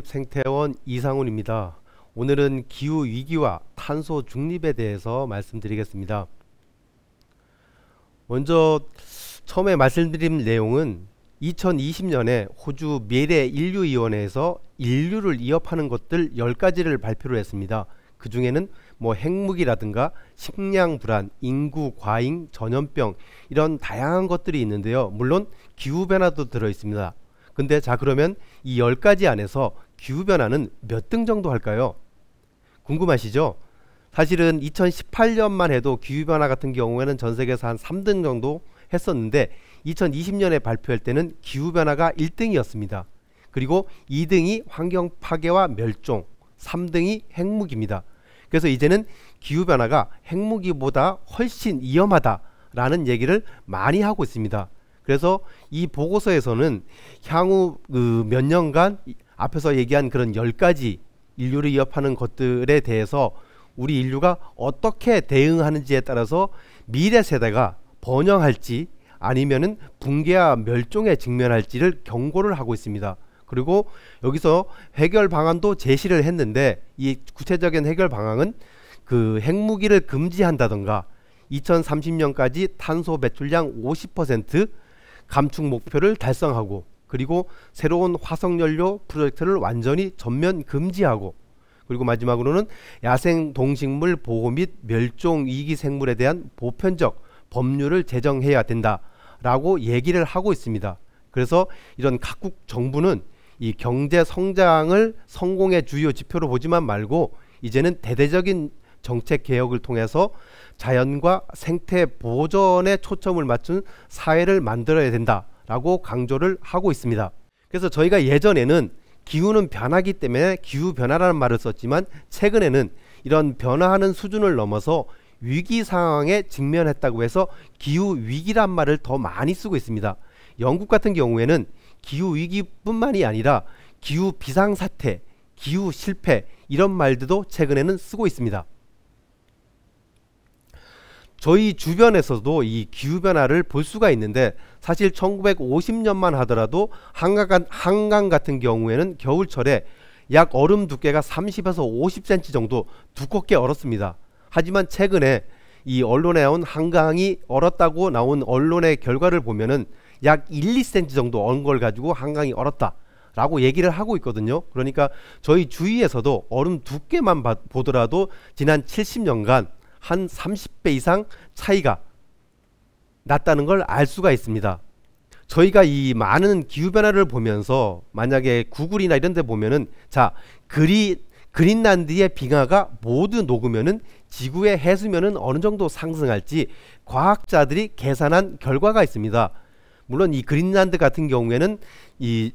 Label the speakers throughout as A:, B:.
A: 국립생태원 이상훈입니다. 오늘은 기후 위기와 탄소 중립에 대해서 말씀드리겠습니다. 먼저 처음에 말씀드린 내용은 2020년에 호주 미래 인류위원회에서 인류를 위협하는 것들 10가지를 발표를 했습니다. 그 중에는 뭐 핵무기라든가 식량 불안, 인구 과잉, 전염병 이런 다양한 것들이 있는데요. 물론 기후 변화도 들어 있습니다. 근데 자 그러면 이 10가지 안에서 기후변화는 몇 등 정도 할까요? 궁금하시죠? 사실은 2018년만 해도 기후변화 같은 경우에는 전 세계에서 한 3등 정도 했었는데 2020년에 발표할 때는 기후변화가 1등이었습니다. 그리고 2등이 환경 파괴와 멸종, 3등이 핵무기입니다. 그래서 이제는 기후변화가 핵무기보다 훨씬 위험하다라는 얘기를 많이 하고 있습니다. 그래서 이 보고서에서는 향후 그몇 년간 앞에서 얘기한 그런 열 가지 인류를 위협하는 것들에 대해서 우리 인류가 어떻게 대응하는지에 따라서 미래 세대가 번영할지 아니면은 붕괴와 멸종에 직면할지를 경고를 하고 있습니다. 그리고 여기서 해결 방안도 제시를 했는데 이 구체적인 해결 방안은 그 핵무기를 금지한다던가 2030년까지 탄소 배출량 50% 감축 목표를 달성하고 그리고 새로운 화석 연료 프로젝트를 완전히 전면 금지하고 그리고 마지막으로는 야생 동식물 보호 및 멸종 위기 생물에 대한 보편적 법률을 제정해야 된다라고 얘기를 하고 있습니다. 그래서 이런 각국 정부는 이 경제 성장을 성공의 주요 지표로 보지만 말고 이제는 대대적인 정책 개혁을 통해서 자연과 생태 보존에 초점을 맞춘 사회를 만들어야 된다. 라고 강조를 하고 있습니다. 그래서 저희가 예전에는 기후는 변하기 때문에 기후 변화라는 말을 썼지만 최근에는 이런 변화하는 수준을 넘어서 위기 상황에 직면했다고 해서 기후 위기란 말을 더 많이 쓰고 있습니다. 영국 같은 경우에는 기후 위기뿐만이 아니라 기후 비상 사태, 기후 실패 이런 말들도 최근에는 쓰고 있습니다. 저희 주변에서도 이 기후변화를 볼 수가 있는데 사실 1950년만 하더라도 한강, 한강 같은 경우에는 겨울철에 약 얼음 두께가 30에서 50cm 정도 두껍게 얼었습니다. 하지만 최근에 이 언론에 온 한강이 얼었다고 나온 언론의 결과를 보면은 약 1, 2cm 정도 얼은 걸 가지고 한강이 얼었다. 라고 얘기를 하고 있거든요. 그러니까 저희 주위에서도 얼음 두께만 보더라도 지난 70년간 한 30배 이상 차이가 났다는 걸 알 수가 있습니다. 저희가 이 많은 기후변화를 보면서 만약에 구글이나 이런 데 보면은 자, 그리, 그린란드의 빙하가 모두 녹으면은 지구의 해수면은 어느 정도 상승할지 과학자들이 계산한 결과가 있습니다. 물론 이 그린란드 같은 경우에는 이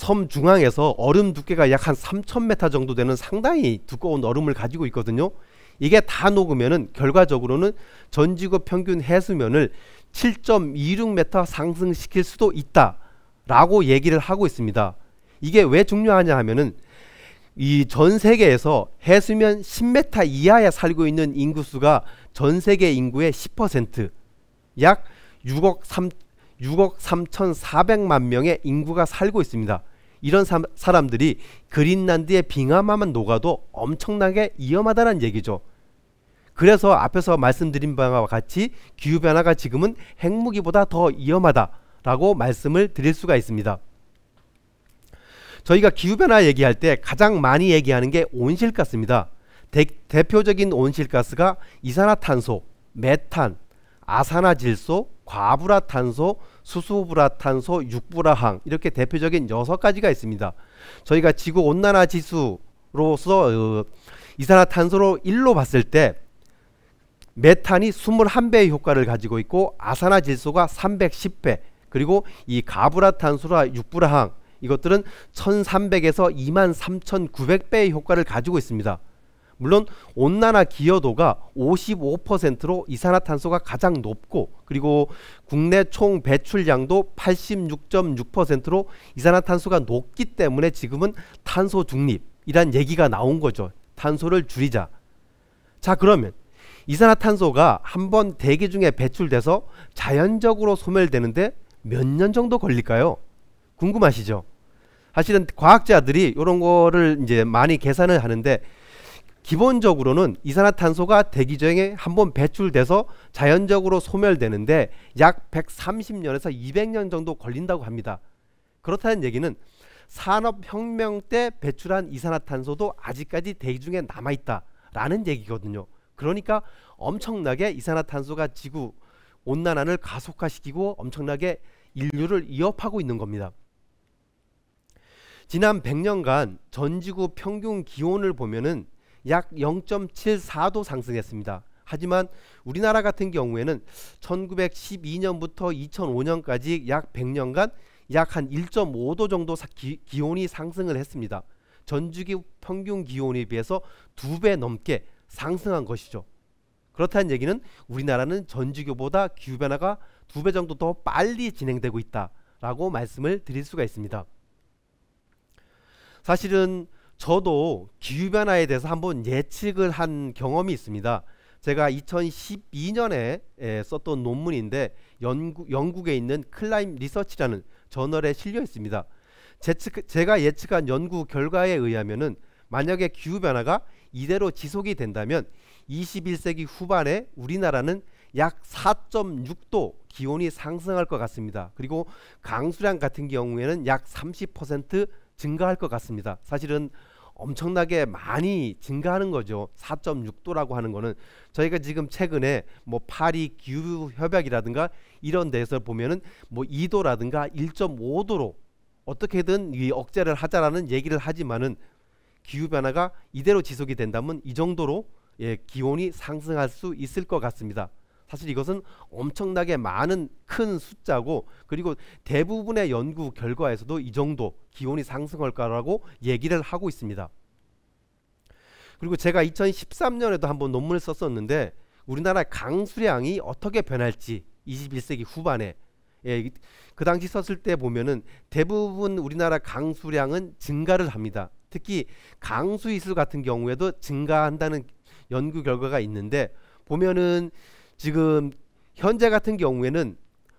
A: 섬 중앙에서 얼음 두께가 약 한 3,000m 정도 되는 상당히 두꺼운 얼음을 가지고 있거든요. 이게 다 녹으면은 결과적으로는 전 지구 평균 해수면을 7.26m 상승시킬 수도 있다라고 얘기를 하고 있습니다. 이게 왜 중요하냐 하면은 이 전 세계에서 해수면 10m 이하에 살고 있는 인구수가 전 세계 인구의 10%약 6억 3 6억 3,400만 명의 인구가 살고 있습니다. 이런 사, 람들이 그린란드의 빙하만 녹아도 엄청나게 위험하다는 얘기죠. 그래서 앞에서 말씀드린 바와 같이 기후변화가 지금은 핵무기보다 더 위험하다라고 말씀을 드릴 수가 있습니다. 저희가 기후변화 얘기할 때 가장 많이 얘기하는 게 온실가스입니다. 대, 표적인 온실가스가 이산화탄소, 메탄, 아산화질소, 과부라탄소, 수소불화탄소, 육불화항 이렇게 대표적인 여섯 가지가 있습니다. 저희가 지구 온난화 지수로서 어, 이산화탄소로 1로 봤을 때 메탄이 21배의 효과를 가지고 있고 아산화 질소가 310배 그리고 이 가브라탄소라 육불화항 이것들은 1300에서 23900배의 효과를 가지고 있습니다. 물론 온난화 기여도가 55%로 이산화탄소가 가장 높고 그리고 국내 총 배출량도 86.6%로 이산화탄소가 높기 때문에 지금은 탄소 중립이란 얘기가 나온 거죠. 탄소를 줄이자. 자 그러면 이산화탄소가 한번 대기 중에 배출돼서 자연적으로 소멸되는데 몇 년 정도 걸릴까요? 궁금하시죠? 사실은 과학자들이 이런 거를 이제 많이 계산을 하는데 기본적으로는 이산화탄소가 대기중에 한 번 배출돼서 자연적으로 소멸되는데 약 130년에서 200년 정도 걸린다고 합니다. 그렇다는 얘기는 산업혁명 때 배출한 이산화탄소도 아직까지 대기 중에 남아있다라는 얘기거든요. 그러니까 엄청나게 이산화탄소가 지구 온난화를 가속화시키고 엄청나게 인류를 위협하고 있는 겁니다. 지난 100년간 전 지구 평균 기온을 보면은 약 0.74도 상승했습니다. 하지만 우리나라 같은 경우에는 1912년부터 2005년까지 약 100년간 약 한 1.5도 정도 기, 기온이 상승을 했습니다. 전주기 평균 기온에 비해서 두 배 넘게 상승한 것이죠. 그렇다는 얘기는 우리나라는 전주교보다 기후변화가 두 배 정도 더 빨리 진행되고 있다라고 말씀을 드릴 수가 있습니다. 사실은 저도 기후변화에 대해서 한번 예측을 한 경험이 있습니다. 제가 2012년에 에, 썼던 논문인데 영국, 영국에 있는 클라임 리서치라는 저널에 실려 있습니다. 제측, 제가 예측한 연구 결과에 의하면 만약에 기후 변화가 이대로 지속이 된다면 21세기 후반에 우리나라는 약 4.6도 기온이 상승할 것 같습니다. 그리고 강수량 같은 경우에는 약30% 증가할 것 같습니다. 사실은 엄청나게 많이 증가하는 거죠. 4.6도라고 하는 거는 저희가 지금 최근에 뭐 파리 기후 협약이라든가 이런 데서 보면은 뭐 2도라든가 1.5도로 어떻게든 이 억제를 하자라는 얘기를 하지만은 기후 변화가 이대로 지속이 된다면 이 정도로 예, 기온이 상승할 수 있을 것 같습니다. 사실 이것은 엄청나게 많은 큰 숫자고 그리고 대부분의 연구 결과에서도 이 정도 기온이 상승할 거라고 얘기를 하고 있습니다. 그리고 제가 2013년에도 한번 논문을 썼었는데 우리나라 강수량이 어떻게 변할지 21세기 후반에 예, 그 당시 썼을 때 보면은 대부분 우리나라 강수량은 증가를 합니다. 특히 강수이슬 같은 경우에도 증가한다는 연구 결과가 있는데 보면은 지금 현재 같은 경우에는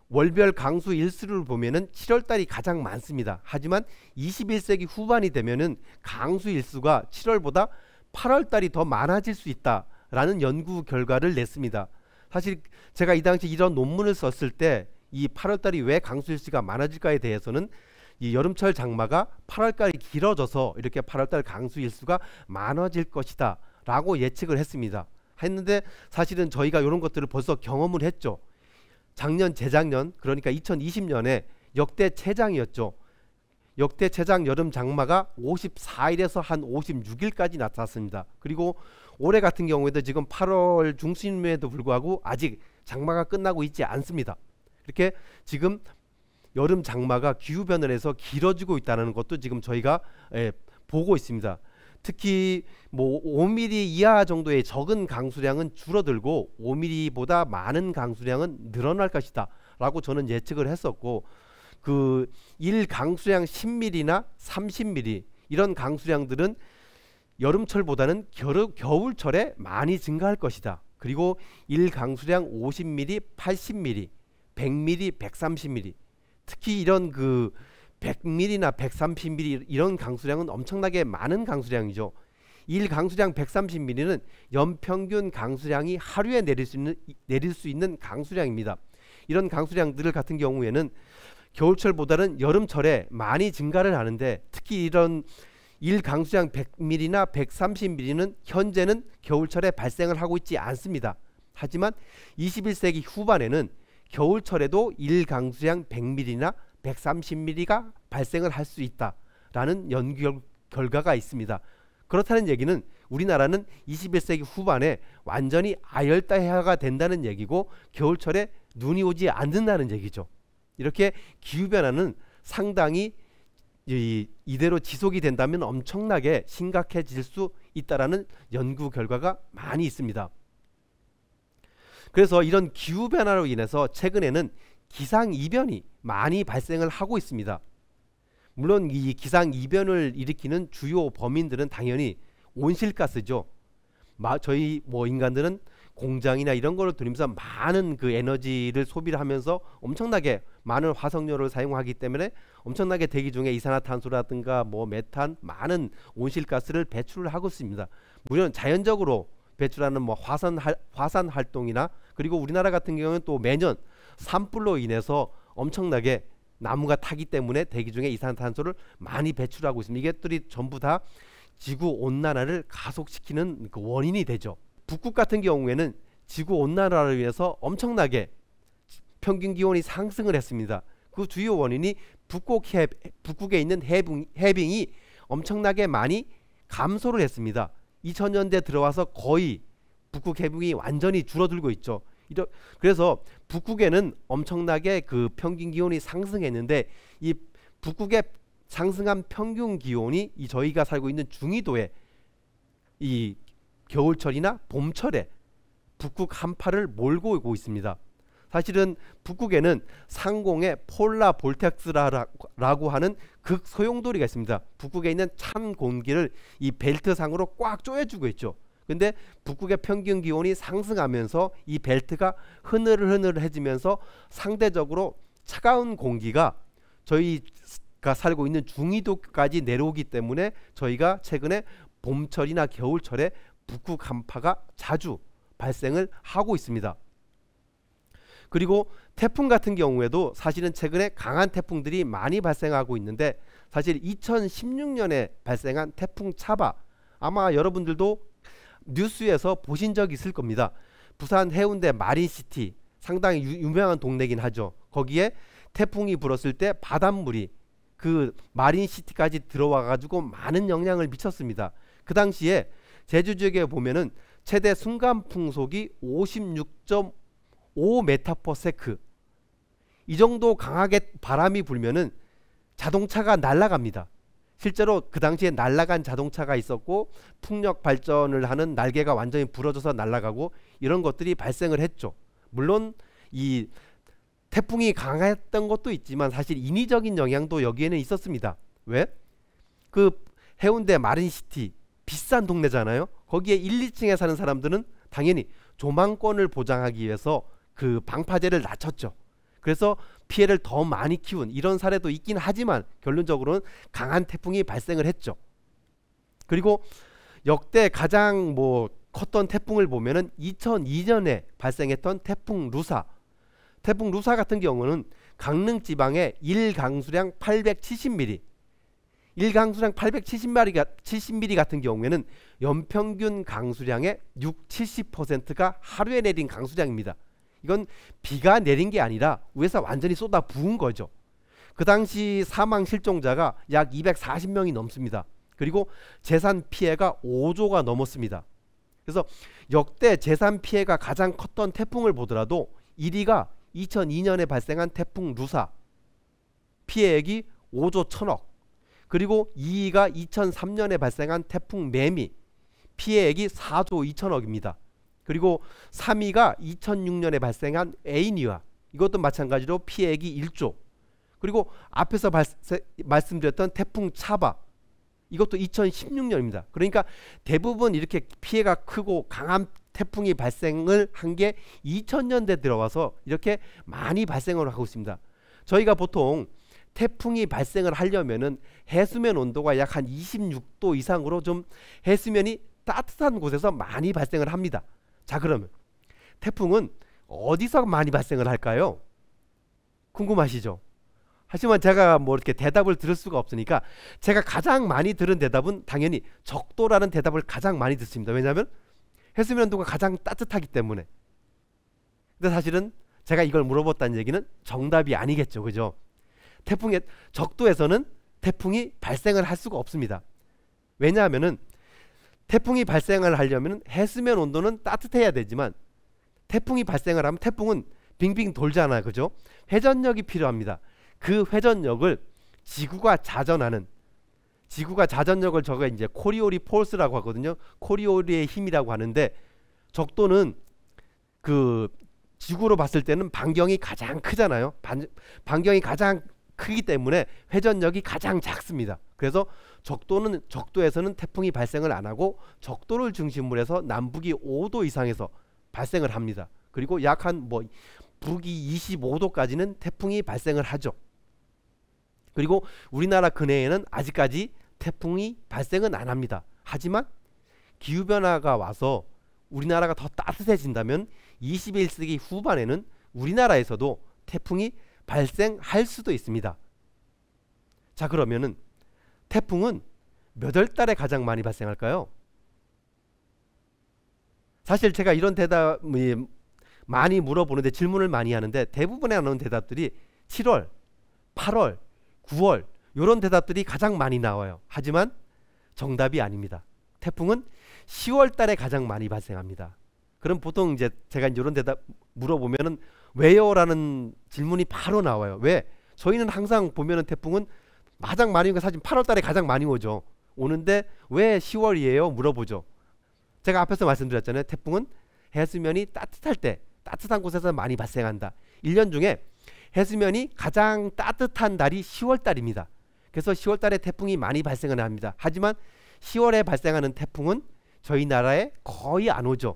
A: 월별 강수 일수를 보면은 7월달이 가장 많습니다. 하지만 21세기 후반이 되면은 강수 일수가 7월보다 8월달이 더 많아질 수 있다라는 연구 결과를 냈습니다. 사실 제가 이 당시 이런 논문을 썼을 때 이 8월달이 왜 강수 일수가 많아질까에 대해서는 이 여름철 장마가 8월달이 길어져서 이렇게 8월달 강수 일수가 많아질 것이다라고 예측을 했습니다. 했는데 사실은 저희가 이런 것들을 벌써 경험을 했죠. 작년 재작년 그러니까 2020년에 역대 최장이었죠. 역대 최장 여름 장마가 54일에서 한 56일까지 나타났습니다. 그리고 올해 같은 경우에도 지금 8월 중순임에도 불구하고 아직 장마가 끝나고 있지 않습니다. 이렇게 지금 여름 장마가 기후 변화에서 길어지고 있다는 것도 지금 저희가 예, 보고 있습니다. 특히 뭐 5mm 이하 정도의 적은 강수량은 줄어들고 5mm보다 많은 강수량은 늘어날 것이다 라고 저는 예측을 했었고 그 1강수량 10mm나 30mm 이런 강수량들은 여름철보다는 겨루, 겨울철에 많이 증가할 것이다 그리고 1강수량 50mm, 80mm, 100mm, 130mm 특히 이런 그 100mm나 130mm 이런 강수량은 엄청나게 많은 강수량이죠. 일 강수량 130mm는 연평균 강수량이 하루에 내릴 수 있는 내릴 수 있는 강수량입니다. 이런 강수량들 같은 경우에는 겨울철보다는 여름철에 많이 증가를 하는데 특히 이런 일 강수량 100mm나 130mm는 현재는 겨울철에 발생을 하고 있지 않습니다. 하지만 21세기 후반에는 겨울철에도 일 강수량 100mm나 130mm가 발생을 할 수 있다라는 연구 결과가 있습니다. 그렇다는 얘기는 우리나라는 21세기 후반에 완전히 아열대화가 된다는 얘기고 겨울철에 눈이 오지 않는다는 얘기죠. 이렇게 기후변화는 상당히 이대로 지속이 된다면 엄청나게 심각해질 수 있다라는 연구 결과가 많이 있습니다. 그래서 이런 기후변화로 인해서 최근에는 기상 이변이 많이 발생을 하고 있습니다. 물론 이 기상 이변을 일으키는 주요 범인들은 당연히 온실가스죠. 마, 저희 뭐 인간들은 공장이나 이런 거를 돌리면서 많은 그 에너지를 소비를 하면서 엄청나게 많은 화석료를 사용하기 때문에 엄청나게 대기 중에 이산화탄소라든가 뭐 메탄 많은 온실가스를 배출을 하고 있습니다. 물론 자연적으로 배출하는 뭐 화산 화산 활동이나 그리고 우리나라 같은 경우는 또 매년 산불로 인해서 엄청나게 나무가 타기 때문에 대기 중에 이산탄소를 많이 배출하고 있습니다. 이것들이 전부 다 지구 온난화를 가속시키는 그 원인이 되죠. 북극 같은 경우에는 지구 온난화를 위해서 엄청나게 평균 기온이 상승을 했습니다. 그 주요 원인이 북극 해, 북극에 있는 해빙, 해빙이 엄청나게 많이 감소를 했습니다. 2000년대 들어와서 거의 북극 해빙이 완전히 줄어들고 있죠. 그래서 북극에는 엄청나게 그 평균 기온이 상승했는데 이 북극의 상승한 평균 기온이 이 저희가 살고 있는 중위도에 이 겨울철이나 봄철에 북극 한파를 몰고 오고 있습니다. 사실은 북극에는 상공의 폴라 볼텍스라고 하는 극소용돌이가 있습니다. 북극에 있는 찬 공기를 이 벨트상으로 꽉 쪼여주고 있죠. 근데 북극의 평균 기온이 상승하면서 이 벨트가 흐늘흐늘해지면서 상대적으로 차가운 공기가 저희가 살고 있는 중위도까지 내려오기 때문에 저희가 최근에 봄철이나 겨울철에 북극 한파가 자주 발생을 하고 있습니다. 그리고 태풍 같은 경우에도 사실은 최근에 강한 태풍들이 많이 발생하고 있는데 사실 2016년에 발생한 태풍 차바 아마 여러분들도 뉴스에서 보신 적 있을 겁니다. 부산 해운대 마린시티 상당히 유, 명한 동네긴 하죠. 거기에 태풍이 불었을 때 바닷물이 그 마린시티까지 들어와 가지고 많은 영향을 미쳤습니다. 그 당시에 제주 지역에 보면은 최대 순간 풍속이 56.5m/s 이 정도 강하게 바람이 불면은 자동차가 날아갑니다. 실제로 그 당시에 날라간 자동차가 있었고 풍력 발전을 하는 날개가 완전히 부러져서 날아가고 이런 것들이 발생을 했죠. 물론 이 태풍이 강했던 것도 있지만 사실 인위적인 영향도 여기에는 있었습니다. 왜? 그 해운대 마린시티 비싼 동네잖아요. 거기에 1, 2층에 사는 사람들은 당연히 조망권을 보장하기 위해서 그 방파제를 낮췄죠. 그래서 피해를 더 많이 키운 이런 사례도 있긴 하지만 결론적으로는 강한 태풍이 발생을 했죠. 그리고 역대 가장 뭐 컸던 태풍을 보면은 2002년에 발생했던 태풍 루사. 태풍 루사 같은 경우는 강릉 지방에 일강수량 870mm, 일강수량 870mm, 70mm 같은 경우에는 연평균 강수량의 6, 70%가 하루에 내린 강수량입니다. 이건 비가 내린 게 아니라 위에서 완전히 쏟아 부은 거죠. 그 당시 사망 실종자가 약 240명이 넘습니다. 그리고 재산 피해가 5조가 넘었습니다. 그래서 역대 재산 피해가 가장 컸던 태풍을 보더라도 1위가 2002년에 발생한 태풍 루사 피해액이 5조 천억 그리고 2위가 2003년에 발생한 태풍 매미 피해액이 4조 2천억입니다. 그리고 3위가 2006년에 발생한 에이니와 이것도 마찬가지로 피해액이 1조. 그리고 앞에서 발세, 말씀드렸던 태풍 차바 이것도 2016년입니다. 그러니까 대부분 이렇게 피해가 크고 강한 태풍이 발생을 한 게 2000년대 들어와서 이렇게 많이 발생을 하고 있습니다. 저희가 보통 태풍이 발생을 하려면은 해수면 온도가 약 한 26도 이상으로 좀 해수면이 따뜻한 곳에서 많이 발생을 합니다. 자, 그러면 태풍은 어디서 많이 발생을 할까요? 궁금하시죠? 하지만 제가 뭐 이렇게 대답을 들을 수가 없으니까 제가 가장 많이 들은 대답은 당연히 적도라는 대답을 가장 많이 듣습니다. 왜냐하면 해수면 도가 가장 따뜻하기 때문에. 근데 사실은 제가 이걸 물어봤다는 얘기는 정답이 아니겠죠. 그죠? 태풍의 적도에서는 태풍이 발생을 할 수가 없습니다. 왜냐하면은 태풍이 발생을 하려면 해수면 온도는 따뜻해야 되지만 태풍이 발생을 하면 태풍은 빙빙 돌잖아 요 그죠? 회전력이 필요합니다. 그 회전력을 지구가 자전하는 지구가 자전력을 저가 이제 코리오리 폴스라고 하거든요. 코리오리의 힘이라고 하는데 적도는 그 지구로 봤을 때는 반경이 가장 크잖아요. 반, 반경이 가장 크기 때문에 회전력이 가장 작습니다. 그래서 적도는 적도에서는 태풍이 발생을 안 하고 적도를 중심으로 해서 남북이 5도 이상에서 발생을 합니다. 그리고 약한뭐북이 25도까지는 태풍이 발생을 하죠. 그리고 우리나라 근해에는 아직까지 태풍이 발생은 안 합니다. 하지만 기후 변화가 와서 우리나라가 더 따뜻해진다면 21세기 후반에는 우리나라에서도 태풍이 발생할 수도 있습니다. 자 그러면은 태풍은 몇월 달에 가장 많이 발생할까요? 사실 제가 이런 대답이 많이 물어보는데 질문을 많이 하는데 대부분에 나오는 대답들이 7월, 8월, 9월 이런 대답들이 가장 많이 나와요. 하지만 정답이 아닙니다. 태풍은 10월 달에 가장 많이 발생합니다. 그럼 보통 이제 제가 이런 대답 물어보면은 왜요? 라는 질문이 바로 나와요. 왜? 저희는 항상 보면은 태풍은 가장 많이 온게 사실 8월 달에 가장 많이 오죠. 오는데 왜 10월이에요? 물어보죠. 제가 앞에서 말씀드렸잖아요. 태풍은 해수면이 따뜻할 때 따뜻한 곳에서 많이 발생한다. 1년 중에 해수면이 가장 따뜻한 달이 10월 달입니다. 그래서 10월 달에 태풍이 많이 발생을 합니다. 하지만 10월에 발생하는 태풍은 저희 나라에 거의 안 오죠.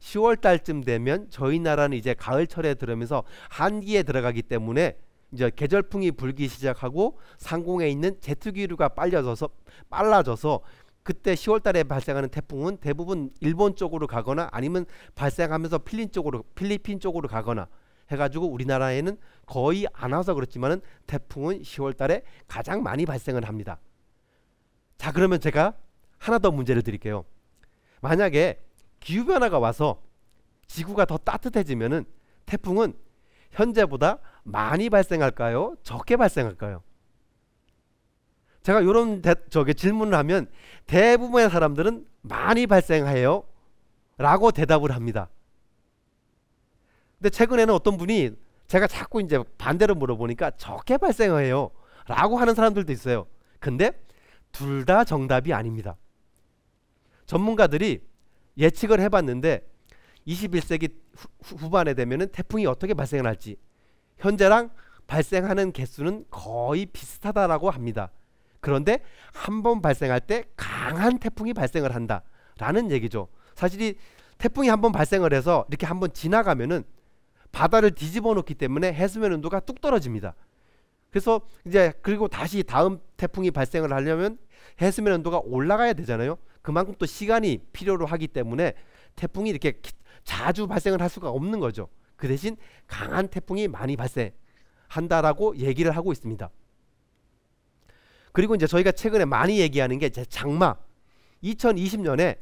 A: 10월 달쯤 되면 저희 나라는 이제 가을철에 들으면서 한기에 들어가기 때문에 이제 계절풍이 불기 시작하고 상공에 있는 제트기류가 빨려져서 빨라져서 그때 10월 달에 발생하는 태풍은 대부분 일본 쪽으로 가거나 아니면 발생하면서 필린 쪽으로 필리핀 쪽으로 가거나 해가지고 우리나라에는 거의 안 와서 그렇지만은 태풍은 10월 달에 가장 많이 발생을 합니다. 자 그러면 제가 하나 더 문제를 드릴게요. 만약에 기후변화가 와서 지구가 더 따뜻해지면은 태풍은 현재보다 많이 발생할까요? 적게 발생할까요? 제가 이런 저게 질문을 하면 대부분의 사람들은 많이 발생해요. 라고 대답을 합니다. 근데 최근에는 어떤 분이 제가 자꾸 이제 반대로 물어보니까 적게 발생해요. 라고 하는 사람들도 있어요. 근데 둘 다 정답이 아닙니다. 전문가들이 예측을 해봤는데 21세기 후, 반에 되면 태풍이 어떻게 발생할지 현재랑 발생하는 개수는 거의 비슷하다라고 합니다. 그런데 한 번 발생할 때 강한 태풍이 발생을 한다라는 얘기죠. 사실 이 태풍이 한 번 발생을 해서 이렇게 한 번 지나가면은 바다를 뒤집어 놓기 때문에 해수면 온도가 뚝 떨어집니다. 그래서 이제 그리고 다시 다음 태풍이 발생을 하려면 해수면 온도가 올라가야 되잖아요. 그만큼 또 시간이 필요로 하기 때문에 태풍이 이렇게 자주 발생을 할 수가 없는 거죠. 그 대신 강한 태풍이 많이 발생한다라고 얘기를 하고 있습니다. 그리고 이제 저희가 최근에 많이 얘기하는 게 장마. 2020년에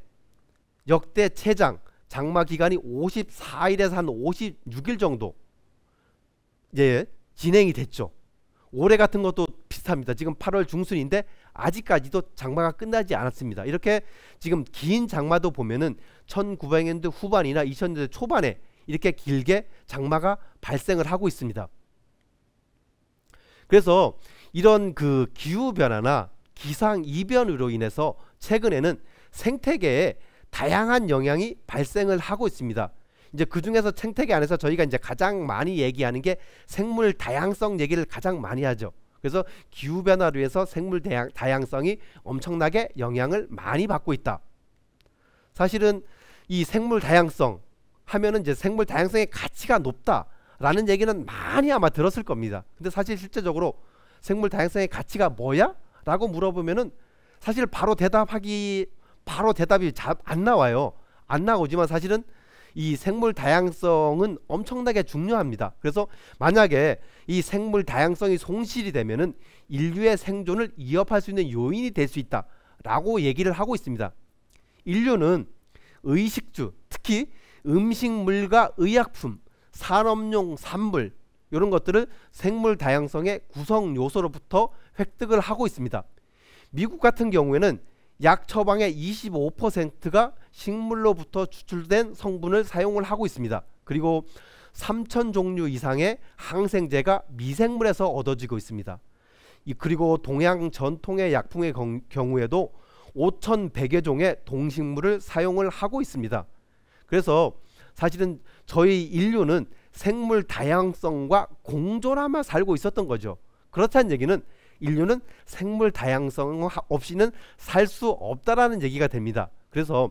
A: 역대 최장 장마 기간이 54일에서 한 56일 정도 예, 진행이 됐죠. 올해 같은 것도 비슷합니다. 지금 8월 중순인데 아직까지도 장마가 끝나지 않았습니다. 이렇게 지금 긴 장마도 보면은 1900년대 후반이나 2000년대 초반에 이렇게 길게 장마가 발생을 하고 있습니다. 그래서 이런 그 기후 변화나 기상 이변으로 인해서 최근에는 생태계에 다양한 영향이 발생을 하고 있습니다. 이제 그 중에서 생태계 안에서 저희가 이제 가장 많이 얘기하는 게 생물 다양성 얘기를 가장 많이 하죠. 그래서 기후 변화를위 해서 생물 다양, 성이 엄청나게 영향을 많이 받고 있다. 사실은 이 생물 다양성 하면은 이제 생물 다양성의 가치가 높다라는 얘기는 많이 아마 들었을 겁니다. 근데 사실 실제적으로 생물 다양성의 가치가 뭐야? 라고 물어보면은 사실 바로 대답하기 바로 대답이 잘 안 나와요. 안 나오지만 사실은 이 생물 다양성은 엄청나게 중요합니다. 그래서 만약에 이 생물 다양성이 손실이 되면은 인류의 생존을 위협할 수 있는 요인이 될 수 있다라고 얘기를 하고 있습니다. 인류는 의식주, 특히 음식물과 의약품, 산업용 산물 이런 것들을 생물 다양성의 구성 요소로부터 획득을 하고 있습니다. 미국 같은 경우에는 약 처방의 25%가 식물로부터 추출된 성분을 사용을 하고 있습니다. 그리고 3천 종류 이상의 항생제가 미생물에서 얻어지고 있습니다. 그리고 동양 전통의 약품의 경우에도 5,100여 종의 동식물을 사용을 하고 있습니다. 그래서 사실은 저희 인류는 생물 다양성과 공존하며 살고 있었던 거죠. 그렇다는 얘기는 인류는 생물 다양성 없이는 살 수 없다라는 얘기가 됩니다. 그래서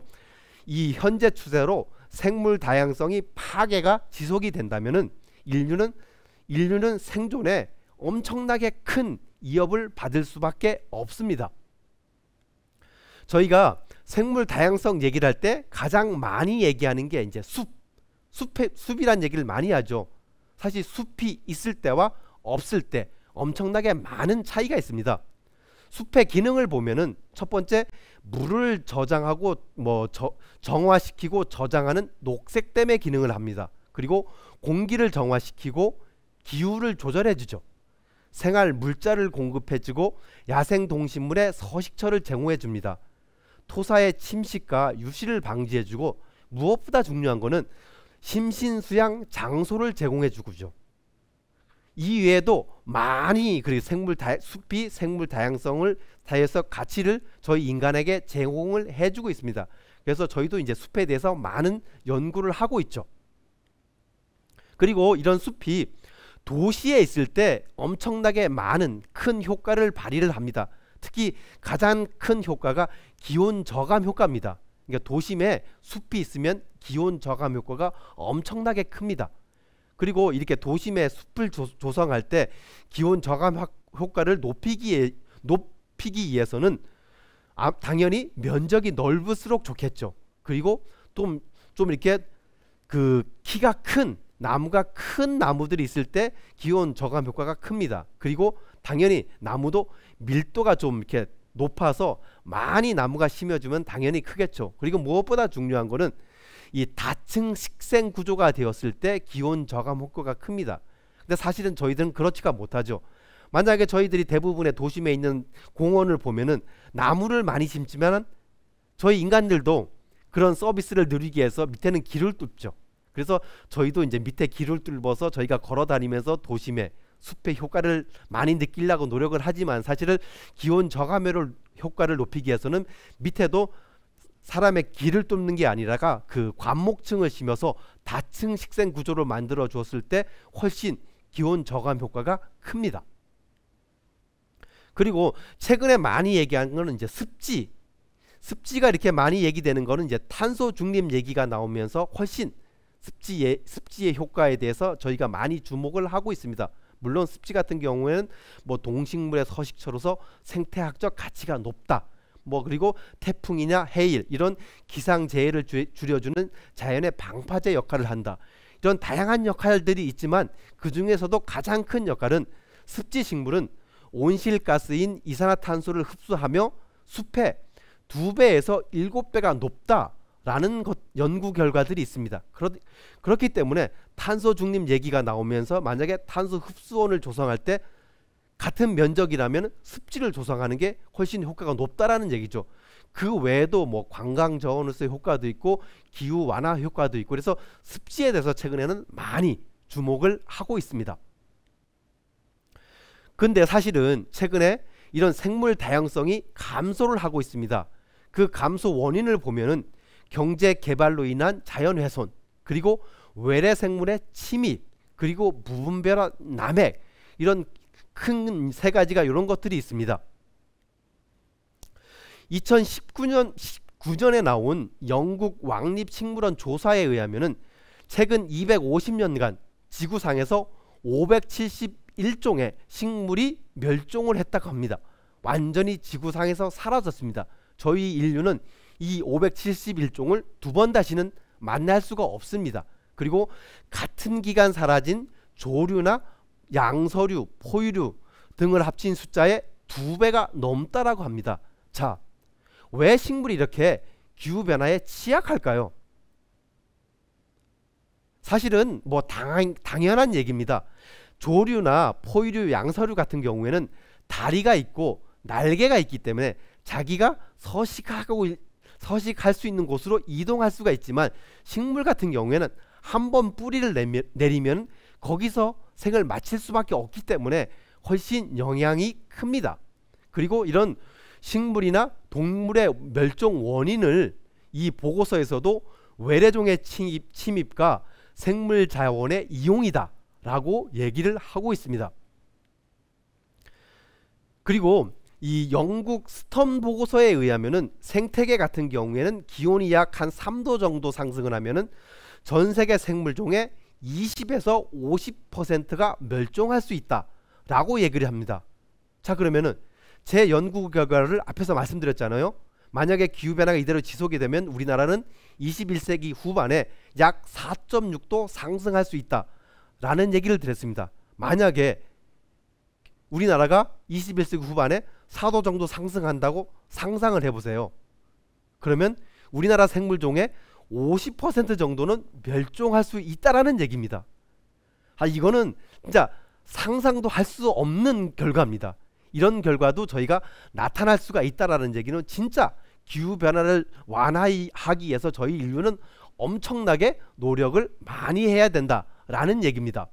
A: 이 현재 추세로 생물 다양성이 파괴가 지속이 된다면은 인류는 인류는 생존에 엄청나게 큰위협을 받을 수밖에 없습니다. 저희가 생물 다양성 얘기를 할 때 가장 많이 얘기하는 게 이제 숲, 숲에, 숲이란 얘기를 많이 하죠. 사실 숲이 있을 때와 없을 때 엄청나게 많은 차이가 있습니다. 숲의 기능을 보면은 첫 번째 물을 저장하고 뭐 저, 정화시키고 저장하는 녹색 댐의 기능을 합니다. 그리고 공기를 정화시키고 기후를 조절해 주죠. 생활 물자를 공급해 주고 야생 동식물의 서식처를 제공해 줍니다. 토사의 침식과 유실을 방지해 주고 무엇보다 중요한 것은 심신수양 장소를 제공해 주고죠. 이외에도 많이 그리고 생물 다, 숲이 생물 다양성을 다해서 가치를 저희 인간에게 제공을 해주고 있습니다. 그래서 저희도 이제 숲에 대해서 많은 연구를 하고 있죠. 그리고 이런 숲이 도시에 있을 때 엄청나게 많은 큰 효과를 발휘를 합니다. 특히 가장 큰 효과가 기온 저감 효과입니다. 그러니까 도심에 숲이 있으면 기온 저감 효과가 엄청나게 큽니다. 그리고 이렇게 도심의 숲을 조, 성할때 기온 저감 효과를 높이기 높이기 위해서는 아, 당연히 면적이 넓을수록 좋겠죠. 그리고 좀, 좀 이렇게 그 키가 큰 나무가 큰 나무들이 있을 때 기온 저감 효과가 큽니다. 그리고 당연히 나무도 밀도가 좀 이렇게 높아서 많이 나무가 심어주면 당연히 크겠죠. 그리고 무엇보다 중요한 거는 이 다층 식생 구조가 되었을 때 기온 저감 효과가 큽니다. 근데 사실은 저희들은 그렇지가 못하죠. 만약에 저희들이 대부분의 도심에 있는 공원을 보면은 나무를 많이 심지만 저희 인간들도 그런 서비스를 누리기 위해서 밑에는 길을 뚫죠. 그래서 저희도 이제 밑에 길을 뚫어서 저희가 걸어 다니면서 도심에 숲의 효과를 많이 느끼려고 노력을 하지만 사실은 기온 저감회를 효과를 높이기 위해서는 밑에도 사람의 기를 뚫는 게 아니라가 그 관목층을 심어서 다층 식생 구조를 만들어 주었을 때 훨씬 기온 저감 효과가 큽니다. 그리고 최근에 많이 얘기한 거는 이제 습지. 습지가 이렇게 많이 얘기되는 거는 이제 탄소 중립 얘기가 나오면서 훨씬 습지의 습지의 효과에 대해서 저희가 많이 주목을 하고 있습니다. 물론 습지 같은 경우에는 뭐 동식물의 서식처로서 생태학적 가치가 높다. 뭐 그리고 태풍이냐 해일 이런 기상재해를 줄여주는 자연의 방파제 역할을 한다. 이런 다양한 역할들이 있지만 그 중에서도 가장 큰 역할은 습지 식물은 온실가스인 이산화탄소를 흡수하며 숲에 두배에서 일곱 배가 높다라는 것, 연구 결과들이 있습니다. 그렇, 그렇기 때문에 탄소 중립 얘기가 나오면서 만약에 탄소 흡수원을 조성할 때 같은 면적이라면 습지를 조성하는 게 훨씬 효과가 높다라는 얘기죠. 그 외에도 뭐 관광 저원으로서의 효과도 있고 기후 완화 효과도 있고 그래서 습지에 대해서 최근에는 많이 주목을 하고 있습니다. 근데 사실은 최근에 이런 생물 다양성이 감소를 하고 있습니다. 그 감소 원인을 보면은 경제 개발로 인한 자연 훼손, 그리고 외래 생물의 침입, 그리고 무분별한 남획 이런 큰세 가지가 이런 것들이 있습니다. 2019년 19년에 나온 영국 왕립 식물원 조사에 의하면은 최근 250년간 지구상에서 571종의 식물이 멸종을 했다고 합니다. 완전히 지구상에서 사라졌습니다. 저희 인류는 이 571종을 두 번 다시는 만날 수가 없습니다. 그리고 같은 기간 사라진 조류나 양서류, 포유류 등을 합친 숫자의 두 배가 넘다라고 합니다. 자, 왜 식물이 이렇게 기후 변화에 취약할까요? 사실은 뭐 당, 당연한 얘기입니다. 조류나 포유류, 양서류 같은 경우에는 다리가 있고 날개가 있기 때문에 자기가 서식하고 서식할 수 있는 곳으로 이동할 수가 있지만 식물 같은 경우에는 한번 뿌리를 내리면 거기서 생을 마칠 수밖에 없기 때문에 훨씬 영향이 큽니다. 그리고 이런 식물이나 동물의 멸종 원인을 이 보고서에서도 외래종의 침입, 침입과 생물 자원의 이용이다 라고 얘기를 하고 있습니다. 그리고 이 영국 스톰 보고서에 의하면은 생태계 같은 경우에는 기온이 약한 3도 정도 상승을 하면은 전 세계 생물종의 20에서 50%가 멸종할 수 있다라고 얘기를 합니다. 자 그러면은 제 연구 결과를 앞에서 말씀드렸잖아요. 만약에 기후 변화가 이대로 지속이 되면 우리나라는 21세기 후반에 약 4.6도 상승할 수 있다라는 얘기를 드렸습니다. 만약에 우리나라가 21세기 후반에 4도 정도 상승한다고 상상을 해보세요. 그러면 우리나라 생물종의 50% 정도는 멸종할 수 있다라는 얘기입니다. 아 이거는 진짜 상상도 할 수 없는 결과입니다. 이런 결과도 저희가 나타날 수가 있다라는 얘기는 진짜 기후 변화를 완화하기 위해서 저희 인류는 엄청나게 노력을 많이 해야 된다라는 얘기입니다.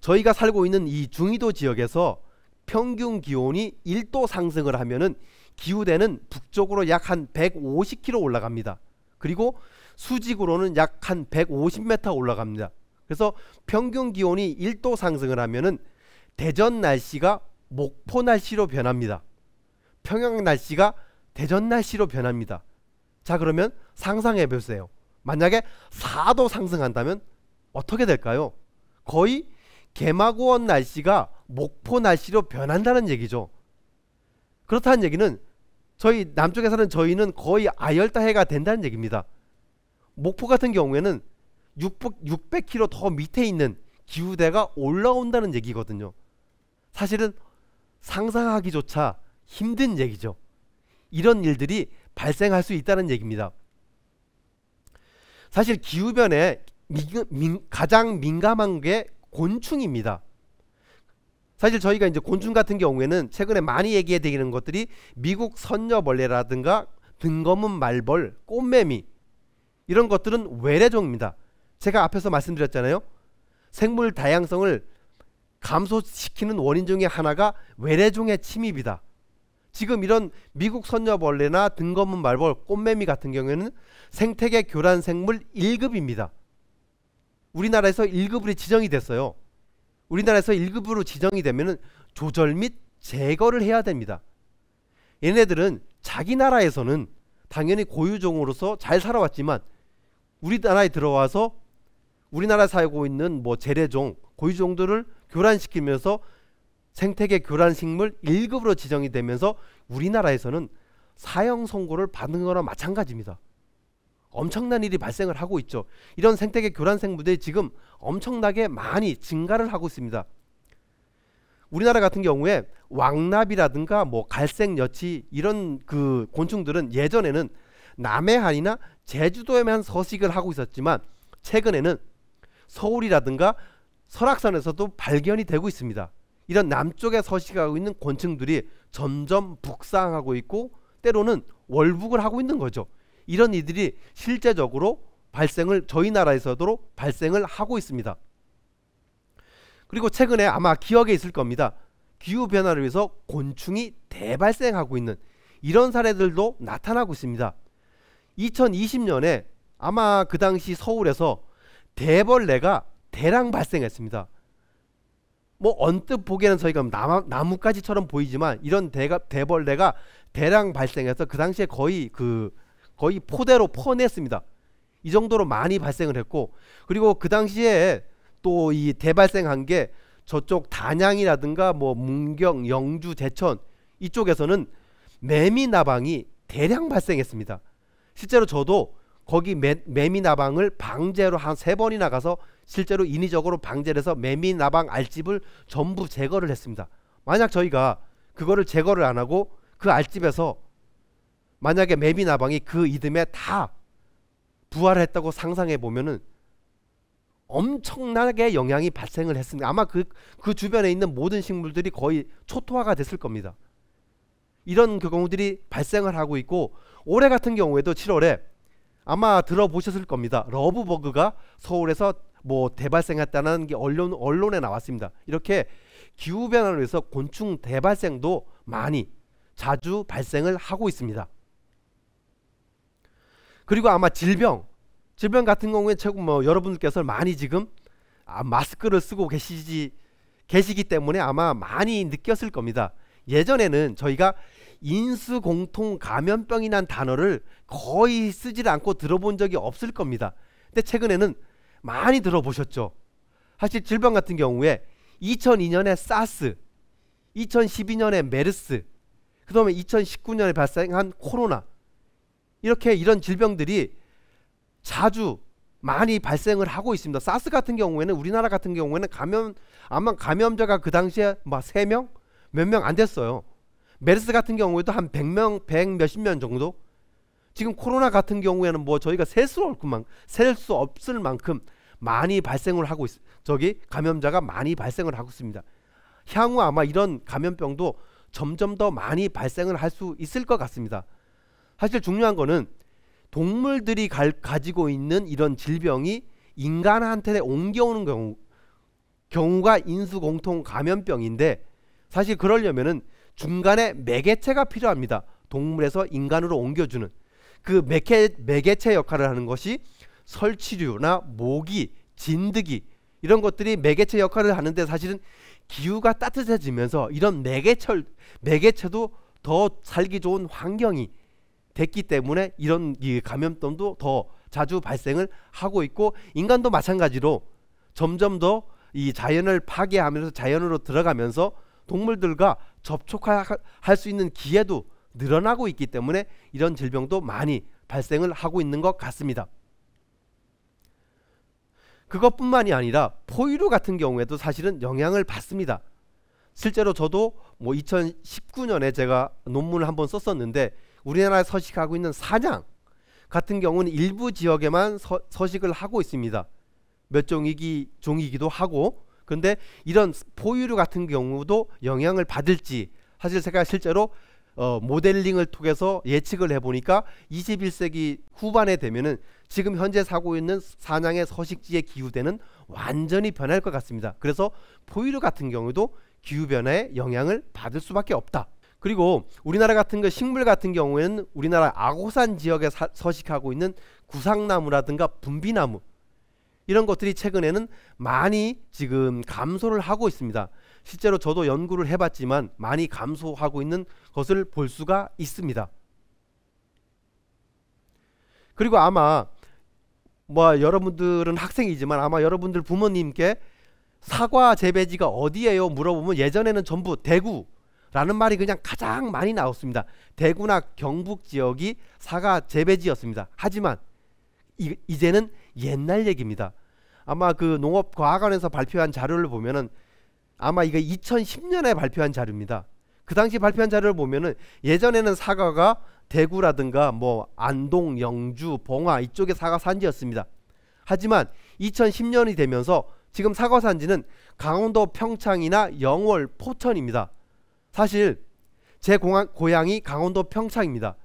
A: 저희가 살고 있는 이 중위도 지역에서 평균 기온이 1도 상승을 하면은 기후대는 북쪽으로 약 한 150km 올라갑니다. 그리고 수직으로는 약 한 150m 올라갑니다. 그래서 평균 기온이 1도 상승을 하면은 대전 날씨가 목포 날씨로 변합니다. 평양 날씨가 대전 날씨로 변합니다. 자 그러면 상상해 보세요. 만약에 4도 상승한다면 어떻게 될까요? 거의 개마고원 날씨가 목포 날씨로 변한다는 얘기죠. 그렇다는 얘기는 저희 남쪽에서는 저희는 거의 아열다해가 된다는 얘기입니다. 목포 같은 경우에는 600, 600km 더 밑에 있는 기후대가 올라온다는 얘기거든요. 사실은 상상하기조차 힘든 얘기죠. 이런 일들이 발생할 수 있다는 얘기입니다. 사실 기후변에 미, 민, 가장 민감한 게 곤충입니다. 사실 저희가 이제 곤충 같은 경우에는 최근에 많이 얘기해 드리는 것들이 미국 선녀벌레라든가 등검은 말벌, 꽃매미 이런 것들은 외래종입니다. 제가 앞에서 말씀드렸잖아요. 생물 다양성을 감소시키는 원인 중의 하나가 외래종의 침입이다. 지금 이런 미국 선녀벌레나 등검은 말벌, 꽃매미 같은 경우에는 생태계 교란 생물 1급입니다. 우리나라에서 1급으로 지정이 됐어요. 우리나라에서 1급으로 지정이 되면 조절 및 제거를 해야 됩니다. 얘네들은 자기 나라에서는 당연히 고유종으로서 잘 살아왔지만 우리나라에 들어와서 우리나라 살고 있는 뭐 재래종, 고유종들을 교란시키면서 생태계 교란식물 1급으로 지정이 되면서 우리나라에서는 사형 선고를 받는 거나 마찬가지입니다. 엄청난 일이 발생을 하고 있죠. 이런 생태계 교란생 문제 지금 엄청나게 많이 증가를 하고 있습니다. 우리나라 같은 경우에 왕납이라든가 뭐 갈색 여치 이런 그 곤충들은 예전에는 남해안이나 제주도에만 서식을 하고 있었지만 최근에는 서울이라든가 설악산에서도 발견이 되고 있습니다. 이런 남쪽에 서식하고 있는 곤충들이 점점 북상하고 있고 때로는 월북을 하고 있는 거죠. 이런 이들이 실제적으로 발생을 저희 나라에서도 발생을 하고 있습니다. 그리고 최근에 아마 기억에 있을 겁니다. 기후 변화를 위해서 곤충이 대발생하고 있는 이런 사례들도 나타나고 있습니다. 2020년에 아마 그 당시 서울에서 대벌레가 대량 발생했습니다. 뭐 언뜻 보기에는 저희가 나뭇가지처럼 보이지만 이런 대가, 대벌레가 대량 발생해서 그 당시에 거의 그 거의 포대로 퍼냈습니다. 이 정도로 많이 발생을 했고 그리고 그 당시에 또 이 대발생한 게 저쪽 단양이라든가 뭐 문경, 영주, 제천 이쪽에서는 매미 나방이 대량 발생했습니다. 실제로 저도 거기 매, 미 나방을 방제로 한 세 번이나 가서 실제로 인위적으로 방제를 해서 매미 나방 알집을 전부 제거를 했습니다. 만약 저희가 그거를 제거를 안 하고 그 알집에서 만약에 맵이 나방이 그 이듬해 다 부활했다고 상상해 보면은 엄청나게 영향이 발생을 했습니다. 아마 그, 그 주변에 있는 모든 식물들이 거의 초토화가 됐을 겁니다. 이런 경우들이 발생을 하고 있고 올해 같은 경우에도 7월에 아마 들어보셨을 겁니다. 러브버그가 서울에서 뭐 대발생했다는 게 언론, 언론에 나왔습니다. 이렇게 기후변화로 해서 곤충 대발생도 많이 자주 발생을 하고 있습니다. 그리고 아마 질병, 질병 같은 경우에 최근 뭐 여러분들께서 많이 지금 아, 마스크를 쓰고 계시지 계시기 때문에 아마 많이 느꼈을 겁니다. 예전에는 저희가 인수공통 감염병이란 단어를 거의 쓰질 않고 들어본 적이 없을 겁니다. 근데 최근에는 많이 들어보셨죠. 사실 질병 같은 경우에 2002년에 사스, 2012년에 메르스, 그다음에 2019년에 발생한 코로나 이렇게 이런 질병들이 자주 많이 발생을 하고 있습니다. 사스 같은 경우에는 우리나라 같은 경우에는 감염 아마 감염자가 그 당시에 막 세 명 몇 명안 뭐 됐어요. 메르스 같은 경우에도 한 100명, 100 몇십 명 정도. 지금 코로나 같은 경우에는 뭐 저희가 셀 수 없구만. 셀수 없을 만큼 많이 발생을 하고 있 저기 감염자가 많이 발생을 하고 있습니다. 향후 아마 이런 감염병도 점점 더 많이 발생을 할 수 있을 것 같습니다. 사실 중요한 거는 동물들이 갈, 가지고 있는 이런 질병이 인간한테 옮겨오는 경우, 경우가 인수공통 감염병인데 사실 그러려면은 중간에 매개체가 필요합니다. 동물에서 인간으로 옮겨주는 그 매개, 매개체 역할을 하는 것이 설치류나 모기, 진드기 이런 것들이 매개체 역할을 하는데 사실은 기후가 따뜻해지면서 이런 매개철, 매개체도 더 살기 좋은 환경이 됐기 때문에 이런 감염병도 더 자주 발생을 하고 있고 인간도 마찬가지로 점점 더 이 자연을 파괴하면서 자연으로 들어가면서 동물들과 접촉할 수 있는 기회도 늘어나고 있기 때문에 이런 질병도 많이 발생을 하고 있는 것 같습니다. 그것뿐만이 아니라 포유류 같은 경우에도 사실은 영향을 받습니다. 실제로 저도 뭐 2019년에 제가 논문을 한 번 썼었는데 우리나라에 서식하고 있는 사냥 같은 경우는 일부 지역에만 서, 식을 하고 있습니다. 몇 종이기 종이기도 하고 그런데 이런 포유류 같은 경우도 영향을 받을지 사실 제가 실제로 어, 모델링을 통해서 예측을 해보니까 21세기 후반에 되면은 지금 현재 사고 있는 사냥의 서식지의 기후대는 완전히 변할 것 같습니다. 그래서 포유류 같은 경우도 기후변화에 영향을 받을 수밖에 없다. 그리고 우리나라 같은 거 식물 같은 경우에는 우리나라 아고산 지역에 사, 서식하고 있는 구상나무라든가 분비나무 이런 것들이 최근에는 많이 지금 감소를 하고 있습니다. 실제로 저도 연구를 해봤지만 많이 감소하고 있는 것을 볼 수가 있습니다. 그리고 아마 뭐 여러분들은 학생이지만 아마 여러분들 부모님께 사과 재배지가 어디예요 물어보면 예전에는 전부 대구 라는 말이 그냥 가장 많이 나왔습니다. 대구나 경북 지역이 사과 재배지였습니다. 하지만 이, 이제는 옛날 얘기입니다. 아마 그 농업과학원에서 발표한 자료를 보면은 아마 이거 2010년에 발표한 자료입니다. 그 당시 발표한 자료를 보면은 예전에는 사과가 대구라든가 뭐 안동, 영주, 봉화 이쪽에 사과 산지였습니다. 하지만 2010년이 되면서 지금 사과 산지는 강원도 평창이나 영월, 포천입니다. 사실 제 공항, 고향이 강원도 평창입니다.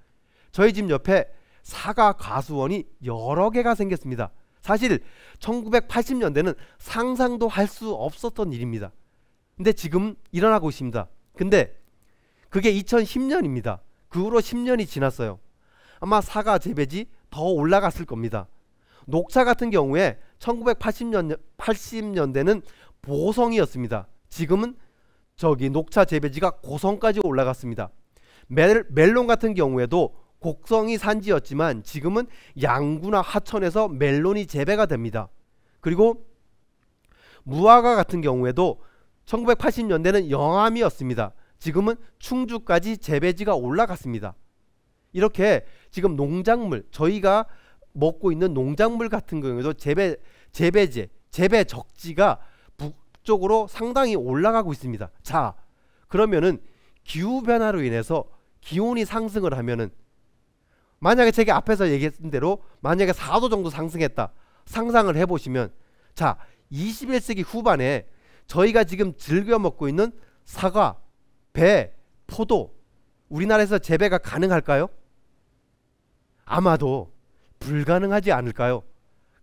A: 저희 집 옆에 사과 과수원이 여러 개가 생겼습니다. 사실 1980년대는 상상도 할 수 없었던 일입니다. 근데 지금 일어나고 있습니다. 근데 그게 2010년입니다. 그 후로 10년이 지났어요. 아마 사과 재배지 더 올라갔을 겁니다. 녹차 같은 경우에 1980년 80년대는 보성이었습니다. 지금은 저기 녹차 재배지가 고성까지 올라갔습니다. 멜, 멜론 같은 경우에도 곡성이 산지였지만 지금은 양구나 하천에서 멜론이 재배가 됩니다. 그리고 무화과 같은 경우에도 1980년대는 영암이었습니다. 지금은 충주까지 재배지가 올라갔습니다. 이렇게 지금 농작물 저희가 먹고 있는 농작물 같은 경우에도 재배 재배제 재배 적지가 지속적으로 상당히 올라가고 있습니다. 자, 그러면은 기후 변화로 인해서 기온이 상승을 하면은 만약에 제가 앞에서 얘기했던 대로 만약에 4도 정도 상승했다. 상상을 해 보시면 자, 21세기 후반에 저희가 지금 즐겨 먹고 있는 사과, 배, 포도 우리나라에서 재배가 가능할까요? 아마도 불가능하지 않을까요?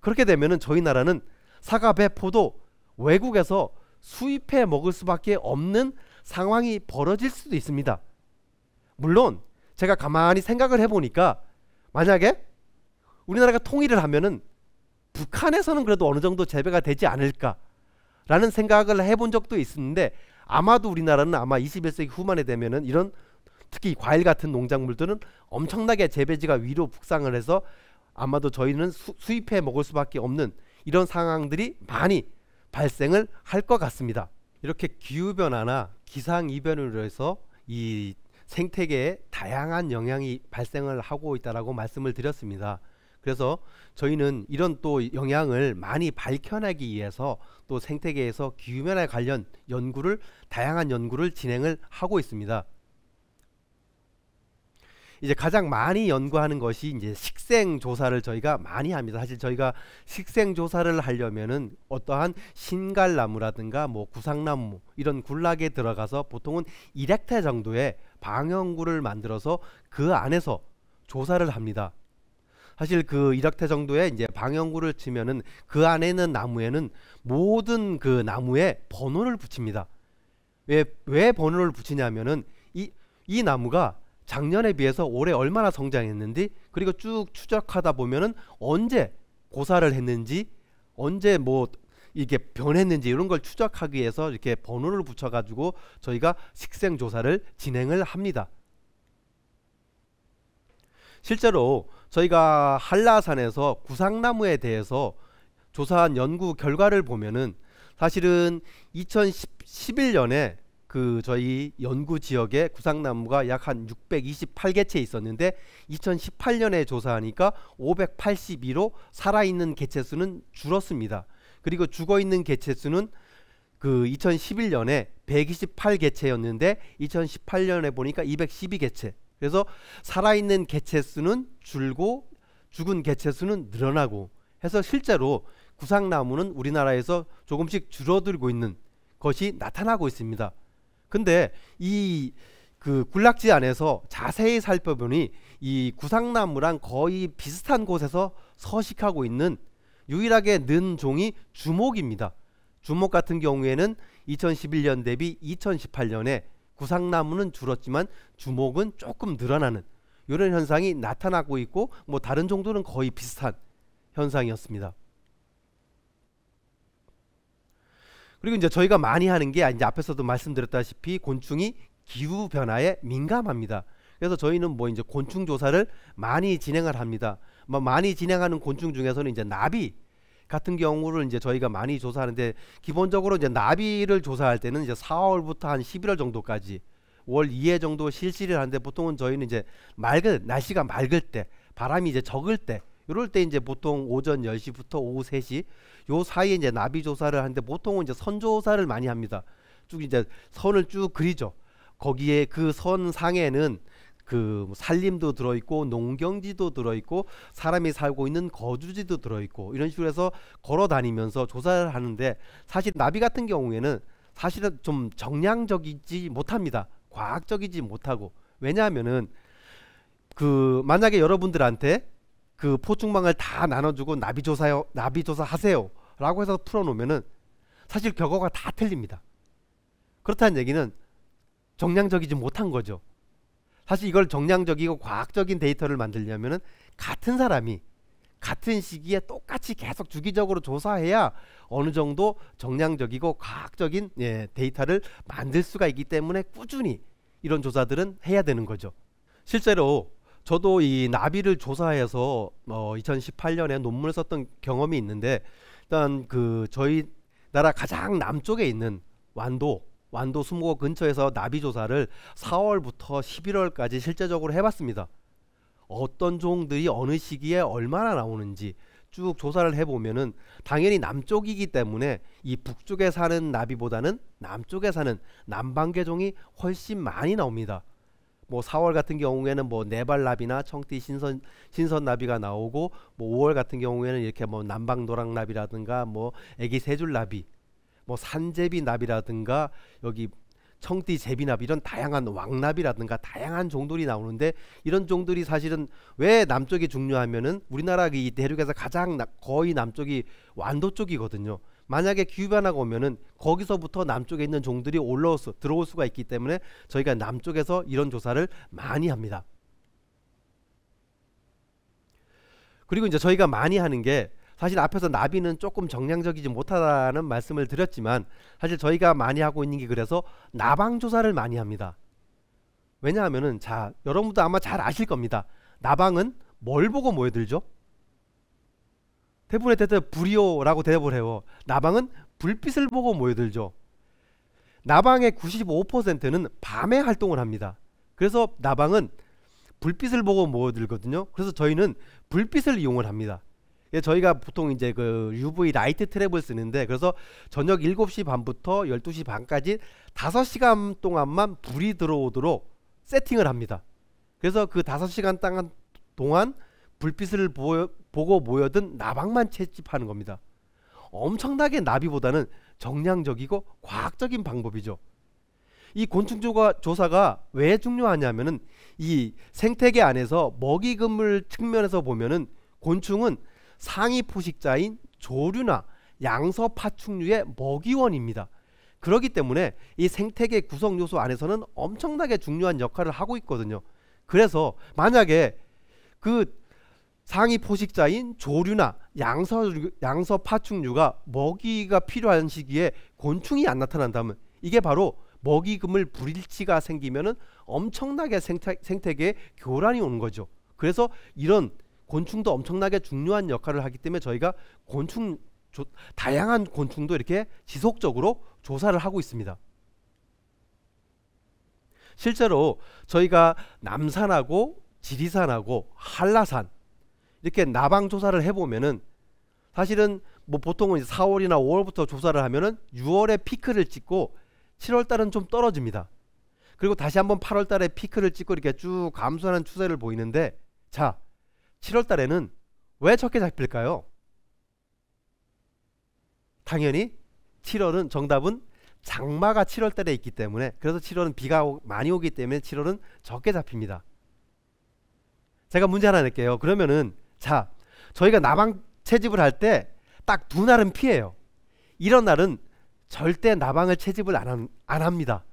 A: 그렇게 되면은 저희 나라는 사과, 배, 포도 외국에서 수입해 먹을 수밖에 없는 상황이 벌어질 수도 있습니다. 물론 제가 가만히 생각을 해보니까 만약에 우리나라가 통일을 하면은 북한에서는 그래도 어느 정도 재배가 되지 않을까라는 생각을 해본 적도 있었는데 아마도 우리나라는 아마 21세기 후반에 되면은 이런 특히 과일 같은 농작물들은 엄청나게 재배지가 위로 북상을 해서 아마도 저희는 수, 수입해 먹을 수밖에 없는 이런 상황들이 많이 발생을 할 것 같습니다. 이렇게 기후 변화나 기상 이변으로 해서 이 생태계에 다양한 영향이 발생을 하고 있다고 말씀을 드렸습니다. 그래서 저희는 이런 또 영향을 많이 밝혀내기 위해서 또 생태계에서 기후변화 관련 연구를 다양한 연구를 진행을 하고 있습니다. 이제 가장 많이 연구하는 것이 이제 식생 조사를 저희가 많이 합니다. 사실 저희가 식생 조사를 하려면은 어떠한 신갈나무라든가 뭐 구상나무 이런 군락에 들어가서 보통은 1렉타 정도의 방형구를 만들어서 그 안에서 조사를 합니다. 사실 그1렉타 정도의 이제 방형구를 치면은 그 안에 있는 나무에는 모든 그 나무에 번호를 붙입니다. 왜 왜 번호를 붙이냐면은 이이 나무가 작년에 비해서 올해 얼마나 성장했는지 그리고 쭉 추적하다 보면은 언제 고사를 했는지 언제 뭐 이게 변했는지 이런 걸 추적하기 위해서 이렇게 번호를 붙여가지고 저희가 식생 조사를 진행을 합니다. 실제로 저희가 한라산에서 구상나무에 대해서 조사한 연구 결과를 보면은 사실은 2011년에 그 저희 연구 지역에 구상나무가 약 한 628개체 있었는데 2018년에 조사하니까 582로 살아있는 개체 수는 줄었습니다. 그리고 죽어 있는 개체 수는 그 2011년에 128개체였는데 2018년에 보니까 212개체. 그래서 살아있는 개체 수는 줄고 죽은 개체 수는 늘어나고 해서 실제로 구상나무는 우리나라에서 조금씩 줄어들고 있는 것이 나타나고 있습니다. 근데 이 그 군락지 안에서 자세히 살펴보니 이 구상나무랑 거의 비슷한 곳에서 서식하고 있는 유일하게 는 종이 주목입니다. 주목 같은 경우에는 2011년 대비 2018년에 구상나무는 줄었지만 주목은 조금 늘어나는 이런 현상이 나타나고 있고 뭐 다른 종들은 거의 비슷한 현상이었습니다. 그리고 이제 저희가 많이 하는 게 이제 앞에서도 말씀드렸다시피 곤충이 기후 변화에 민감합니다. 그래서 저희는 뭐 이제 곤충 조사를 많이 진행을 합니다. 뭐 많이 진행하는 곤충 중에서는 이제 나비 같은 경우를 이제 저희가 많이 조사하는데 기본적으로 이제 나비를 조사할 때는 이제 4월부터 한 11월 정도까지 월 2회 정도 실시를 하는데 보통은 저희는 이제 맑은 날씨가 맑을 때 바람이 이제 적을 때 이럴 때 이제 보통 오전 10시부터 오후 3시 요 사이에 이제 나비 조사를 하는데 보통은 이제 선 조사를 많이 합니다. 쭉 이제 선을 쭉 그리죠. 거기에 그선 상에는 그 산림도 들어있고 농경지도 들어있고 사람이 살고 있는 거주지도 들어있고 이런 식으로 해서 걸어 다니면서 조사를 하는데 사실 나비 같은 경우에는 사실은 좀 정량적이지 못합니다. 과학적이지 못하고 왜냐하면은 그 만약에 여러분들한테 그 포충망을 다 나눠주고 나비조사요 나비조사 하세요라고 해서 풀어놓으면은 사실 결과가 다 틀립니다. 그렇다는 얘기는 정량적이지 못한 거죠. 사실 이걸 정량적이고 과학적인 데이터를 만들려면은 같은 사람이 같은 시기에 똑같이 계속 주기적으로 조사해야 어느 정도 정량적이고 과학적인 예, 데이터를 만들 수가 있기 때문에 꾸준히 이런 조사들은 해야 되는 거죠. 실제로 저도 이 나비를 조사해서 어 2018년에 논문을 썼던 경험이 있는데 일단 그 저희 나라 가장 남쪽에 있는 완도 완도 수목원 근처에서 나비 조사를 4월부터 11월까지 실제적으로 해봤습니다. 어떤 종들이 어느 시기에 얼마나 나오는지 쭉 조사를 해보면은 당연히 남쪽이기 때문에 이 북쪽에 사는 나비보다는 남쪽에 사는 남방계종이 훨씬 많이 나옵니다. 뭐 4월 같은 경우에는 뭐 네발나비나 청띠 신선 신선나비가 나오고 뭐 5월 같은 경우에는 이렇게 뭐 남방노랑나비라든가 뭐 애기 세줄나비 뭐 산제비나비라든가 여기 청띠 제비나비 이런 다양한 왕나비라든가 다양한 종들이 나오는데 이런 종들이 사실은 왜 남쪽이 중요하면은 우리나라 이 대륙에서 가장 나, 거의 남쪽이 완도 쪽이거든요. 만약에 기후 변화가 오면은 거기서부터 남쪽에 있는 종들이 올라올 수 들어올 수가 있기 때문에 저희가 남쪽에서 이런 조사를 많이 합니다. 그리고 이제 저희가 많이 하는 게 사실 앞에서 나비는 조금 정량적이지 못하다는 말씀을 드렸지만 사실 저희가 많이 하고 있는 게 그래서 나방 조사를 많이 합니다. 왜냐하면은 자 여러분도 아마 잘 아실 겁니다. 나방은 뭘 보고 모여들죠? 헤브리어 대답 불이오라고 대답을 해요. 나방은 불빛을 보고 모여들죠. 나방의 95%는 밤에 활동을 합니다. 그래서 나방은 불빛을 보고 모여들거든요. 그래서 저희는 불빛을 이용을 합니다. 예, 저희가 보통 이제 그 UV 라이트 트랩을 쓰는데 그래서 저녁 7시 반부터 12시 반까지 5시간 동안만 불이 들어오도록 세팅을 합니다. 그래서 그 5시간 동안 불빛을 보여, 보고 모여든 나방만 채집하는 겁니다. 엄청나게 나비보다는 정량적이고 과학적인 방법이죠. 이 곤충 조사가 왜 중요하냐면은 이 생태계 안에서 먹이 그물 측면에서 보면은 곤충은 상위 포식자인 조류나 양서 파충류의 먹이원입니다. 그러기 때문에 이 생태계 구성 요소 안에서는 엄청나게 중요한 역할을 하고 있거든요. 그래서 만약에 그 상위 포식자인 조류나 양서, 양서 파충류가 먹이가 필요한 시기에 곤충이 안 나타난다면 이게 바로 먹이금을 불일치가 생기면 엄청나게 생태, 생태계에 교란이 오는 거죠. 그래서 이런 곤충도 엄청나게 중요한 역할을 하기 때문에 저희가 곤충 조, 다양한 곤충도 이렇게 지속적으로 조사를 하고 있습니다. 실제로 저희가 남산하고 지리산하고 한라산 이렇게 나방 조사를 해보면은 사실은 뭐 보통은 이제 4월이나 5월부터 조사를 하면은 6월에 피크를 찍고 7월 달은 좀 떨어집니다. 그리고 다시 한번 8월 달에 피크를 찍고 이렇게 쭉 감소하는 추세를 보이는데 자 7월 달에는 왜 적게 잡힐까요? 당연히 7월은 정답은 장마가 7월 달에 있기 때문에 그래서 7월은 비가 오, 많이 오기 때문에 7월은 적게 잡힙니다. 제가 문제 하나 낼게요. 그러면은 자, 저희가 나방 채집을 할 때 딱 두 날은 피해요. 이런 날은 절대 나방을 채집을 안, 안 합니다.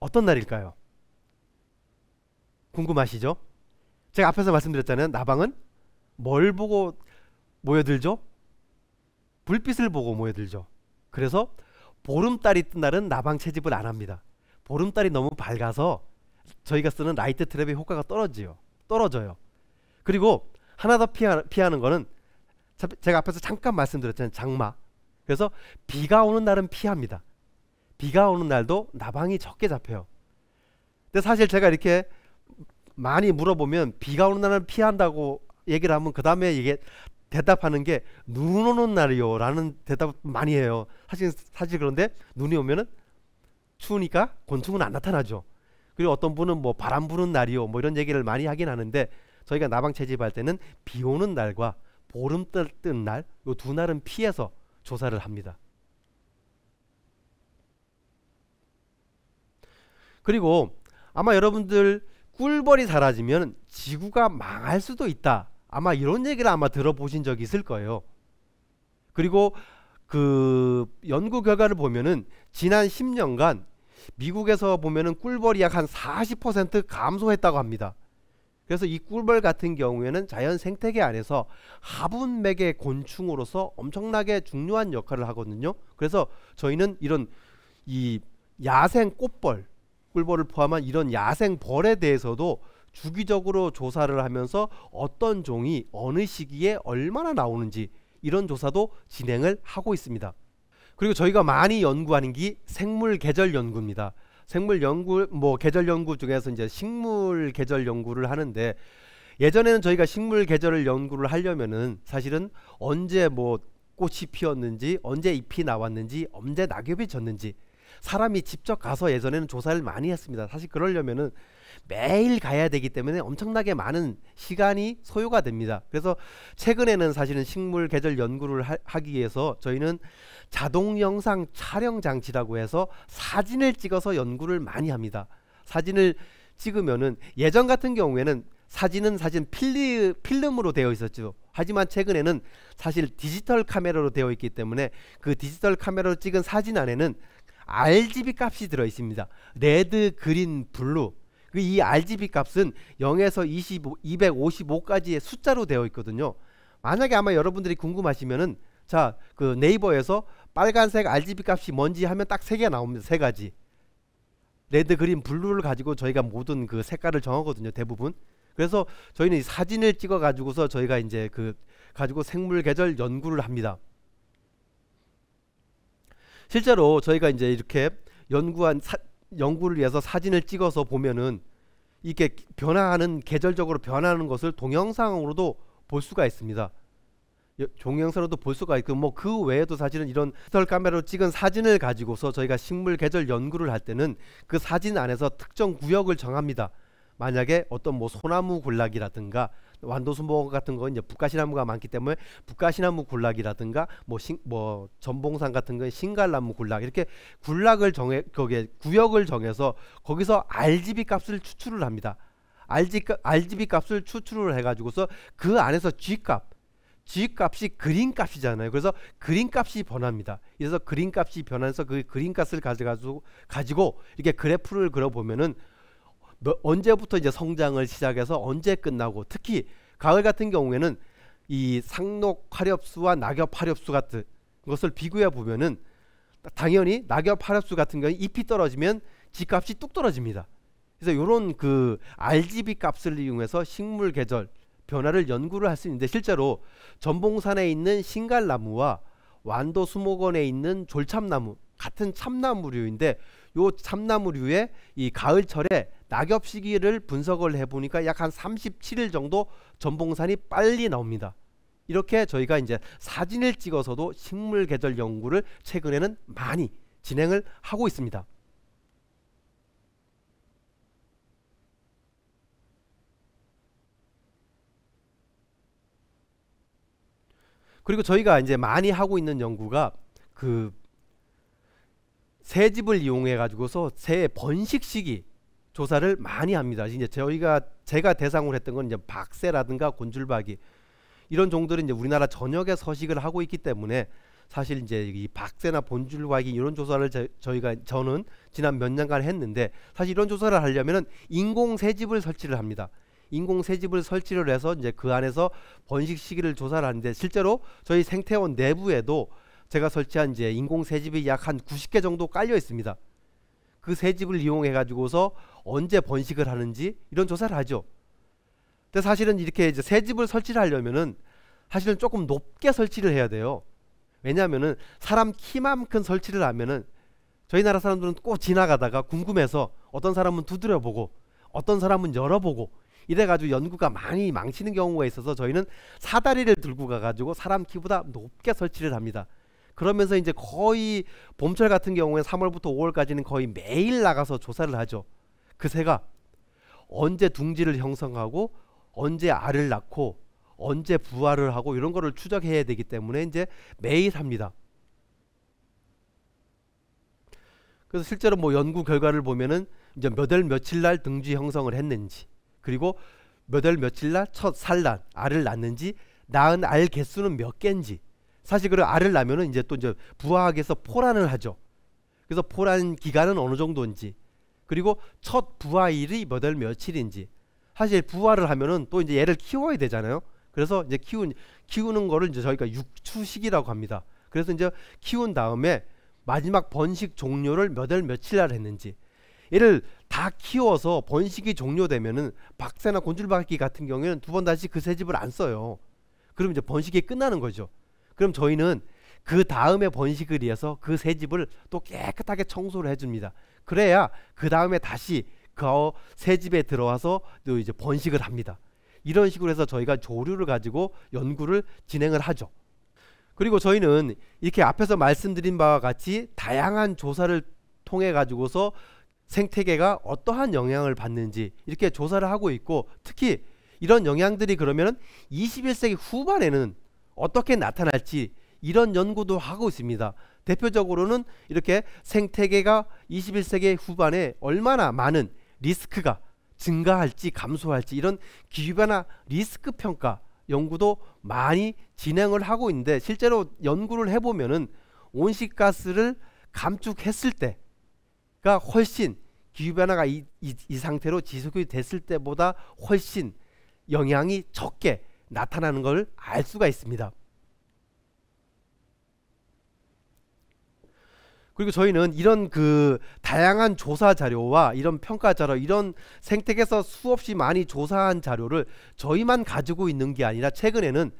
A: 어떤 날일까요? 궁금하시죠? 제가 앞에서 말씀드렸잖아요. 나방은 뭘 보고 모여들죠? 불빛을 보고 모여들죠. 그래서 보름달이 뜬 날은 나방 채집을 안 합니다. 보름달이 너무 밝아서 저희가 쓰는 라이트 트랩의 효과가 떨어지요. 떨어져요. 그리고 하나 더 피하, 피하는 거는 제가 앞에서 잠깐 말씀드렸잖아요. 장마. 그래서 비가 오는 날은 피합니다. 비가 오는 날도 나방이 적게 잡혀요. 근데 사실 제가 이렇게 많이 물어보면 비가 오는 날은 피한다고 얘기를 하면 그 다음에 이게 대답하는 게 눈 오는 날이요라는 대답 많이 해요. 사실 사실 그런데 눈이 오면은 추우니까 곤충은 안 나타나죠. 그리고 어떤 분은 뭐 바람 부는 날이요 뭐 이런 얘기를 많이 하긴 하는데 저희가 나방 채집할 때는 비 오는 날과 보름 뜬 날, 이 두 날은 피해서 조사를 합니다. 그리고 아마 여러분들 꿀벌이 사라지면 지구가 망할 수도 있다. 아마 이런 얘기를 아마 들어보신 적이 있을 거예요. 그리고 그 연구 결과를 보면은 지난 10년간 미국에서 보면은 꿀벌이 약한40% 감소했다고 합니다. 그래서 이 꿀벌 같은 경우에는 자연 생태계 안에서 하분맥의 곤충으로서 엄청나게 중요한 역할을 하거든요. 그래서 저희는 이런 이 야생 꽃벌, 꿀벌을 포함한 이런 야생 벌에 대해서도 주기적으로 조사를 하면서 어떤 종이 어느 시기에 얼마나 나오는지 이런 조사도 진행을 하고 있습니다. 그리고 저희가 많이 연구하는 게 생물 계절 연구입니다. 생물 연구 뭐 계절 연구 중에서 이제 식물 계절 연구를 하는데 예전에는 저희가 식물 계절을 연구를 하려면은 사실은 언제 뭐 꽃이 피었는지 언제 잎이 나왔는지 언제 낙엽이 졌는지 사람이 직접 가서 예전에는 조사를 많이 했습니다. 사실 그러려면은 매일 가야 되기 때문에 엄청나게 많은 시간이 소요가 됩니다. 그래서 최근에는 사실은 식물 계절 연구를 하, 기 위해서 저희는 자동 영상 촬영 장치라고 해서 사진을 찍어서 연구를 많이 합니다. 사진을 찍으면은 예전 같은 경우에는 사진은 사진 필리, 필름으로 되어 있었죠. 하지만 최근에는 사실 디지털 카메라로 되어 있기 때문에 그 디지털 카메라로 찍은 사진 안에는 RGB 값이 들어 있습니다. 레드, 그린, 블루 그 이 RGB 값은 0에서 25, 255까지의 숫자로 되어 있거든요. 만약에 아마 여러분들이 궁금하시면은 자, 그 네이버에서 빨간색 RGB 값이 뭔지 하면 딱 세 개 나옵니다. 세 가지. 레드, 그린, 블루를 가지고 저희가 모든 그 색깔을 정하거든요. 대부분. 그래서 저희는 사진을 찍어 가지고서 저희가 이제 그 가지고 생물 계절 연구를 합니다. 실제로 저희가 이제 이렇게 연구한 사, 연구를 위해서 사진을 찍어서 보면은 이게 렇 변화하는 계절적으로 변하는 것을 동영상으로도 볼 수가 있습니다. 종영상으로도 볼 수가 있고 뭐 그 외에도 사실은 이런 디지털 카메라로 찍은 사진을 가지고서 저희가 식물 계절 연구를 할 때는 그 사진 안에서 특정 구역을 정합니다. 만약에 어떤 뭐 소나무 군락이라든가 완도순복 같은 건 이제 북가시나무가 많기 때문에 북가시나무 군락이라든가 뭐, 신, 뭐 전봉산 같은 건 신갈나무 군락 이렇게 군락을 정해 거기에 구역을 정해서 거기서 RGB 값을 추출을 합니다. RGB, RGB 값을 추출을 해가지고서 그 안에서 G 값 G 값이 그린 값이잖아요. 그래서 그린 값이 변합니다. 그래서 그린 값이 변해서 그 그린 값을 가져가지고 가지고 이렇게 그래프를 그려 보면은 언제부터 이제 성장을 시작해서 언제 끝나고 특히 가을 같은 경우에는 이 상록 화렵수와 낙엽 화렵수 같은 것을 비교해 보면은 당연히 낙엽 화렵수 같은 경우 잎이 떨어지면 집값이 뚝 떨어집니다. 그래서 이런 그 RGB 값을 이용해서 식물 계절 변화를 연구를 할 수 있는데 실제로 전봉산에 있는 신갈나무와 완도 수목원에 있는 졸참나무 같은 참나무류인데 요 참나무류의 이 가을철에 낙엽 시기를 분석을 해보니까 약 한 37일 정도 전봉산이 빨리 나옵니다. 이렇게 저희가 이제 사진을 찍어서도 식물 계절 연구를 최근에는 많이 진행을 하고 있습니다. 그리고 저희가 이제 많이 하고 있는 연구가 그 새집을 이용해 가지고서 새 번식 시기 조사를 많이 합니다. 이제 저희가 제가 대상으로 했던 건 이제 박새라든가 곤줄박이 이런 종들은 이제 우리나라 전역에 서식을 하고 있기 때문에 사실 이제 이 박새나 본줄박이 이런 조사를 저, 희가 저는 지난 몇 년간 했는데 사실 이런 조사를 하려면은 인공 새집을 설치를 합니다. 인공 새집을 설치를 해서 이제 그 안에서 번식 시기를 조사를 하는데 실제로 저희 생태원 내부에도 제가 설치한 이제 인공 새집이 약 한 90개 정도 깔려 있습니다. 그새 집을 이용해 가지고서 언제 번식을 하는지 이런 조사를 하죠. 근데 사실은 이렇게 이제 새 집을 설치를 하려면은 사실은 조금 높게 설치를 해야 돼요. 왜냐하면은 사람 키만큼 설치를 하면은 저희 나라 사람들은 꼭 지나가다가 궁금해서 어떤 사람은 두드려보고 어떤 사람은 열어보고 이래가지고 연구가 많이 망치는 경우가 있어서 저희는 사다리를 들고 가가지고 사람 키보다 높게 설치를 합니다. 그러면서 이제 거의 봄철 같은 경우에 3월부터 5월까지는 거의 매일 나가서 조사를 하죠. 그 새가 언제 둥지를 형성하고 언제 알을 낳고 언제 부화를 하고 이런 거를 추적해야 되기 때문에 이제 매일 합니다. 그래서 실제로 뭐 연구 결과를 보면은 이제 몇월 며칠 날 등지 형성을 했는지 그리고 몇 월 며칠 날 첫 산란 알을 낳는지 낳은 알 개수는 몇 개인지 사실 그 알을 낳으면 이제 또 이제 부화학에서 포란을 하죠. 그래서 포란 기간은 어느 정도인지 그리고 첫 부화일이 몇월 며칠인지 사실 부화를 하면은 또 이제 얘를 키워야 되잖아요. 그래서 이제 키운 키우는 거를 이제 저희가 육추식이라고 합니다. 그래서 이제 키운 다음에 마지막 번식 종료를 몇월 며칠 날 했는지 얘를 다 키워서 번식이 종료되면은 박새나 곤줄박기 같은 경우에는 두 번 다시 그새 집을 안 써요. 그럼 이제 번식이 끝나는 거죠. 그럼 저희는 그 다음에 번식을 위해서 그 새 집을 또 깨끗하게 청소를 해줍니다. 그래야 그 다음에 다시 그 새 집에 들어와서 또 이제 번식을 합니다. 이런 식으로 해서 저희가 조류를 가지고 연구를 진행을 하죠. 그리고 저희는 이렇게 앞에서 말씀드린 바와 같이 다양한 조사를 통해 가지고서 생태계가 어떠한 영향을 받는지 이렇게 조사를 하고 있고 특히 이런 영향들이 그러면 21세기 후반에는 어떻게 나타날지 이런 연구도 하고 있습니다. 대표적으로는 이렇게 생태계가 21세기 후반에 얼마나 많은 리스크가 증가할지 감소할지 이런 기후변화 리스크 평가 연구도 많이 진행을 하고 있는데 실제로 연구를 해보면은 온실가스를 감축했을 때가 훨씬 기후변화가 이, 이, 이 상태로 지속이 됐을 때보다 훨씬 영향이 적게 나타나는 걸 알 수가 있습니다. 그리고 저희는 이런 그 다양한 조사 자료와 이런 평가 자료, 이런 생태계에서 수없이 많이 조사한 자료를 저희만 가지고 있는 게 아니라 최근에는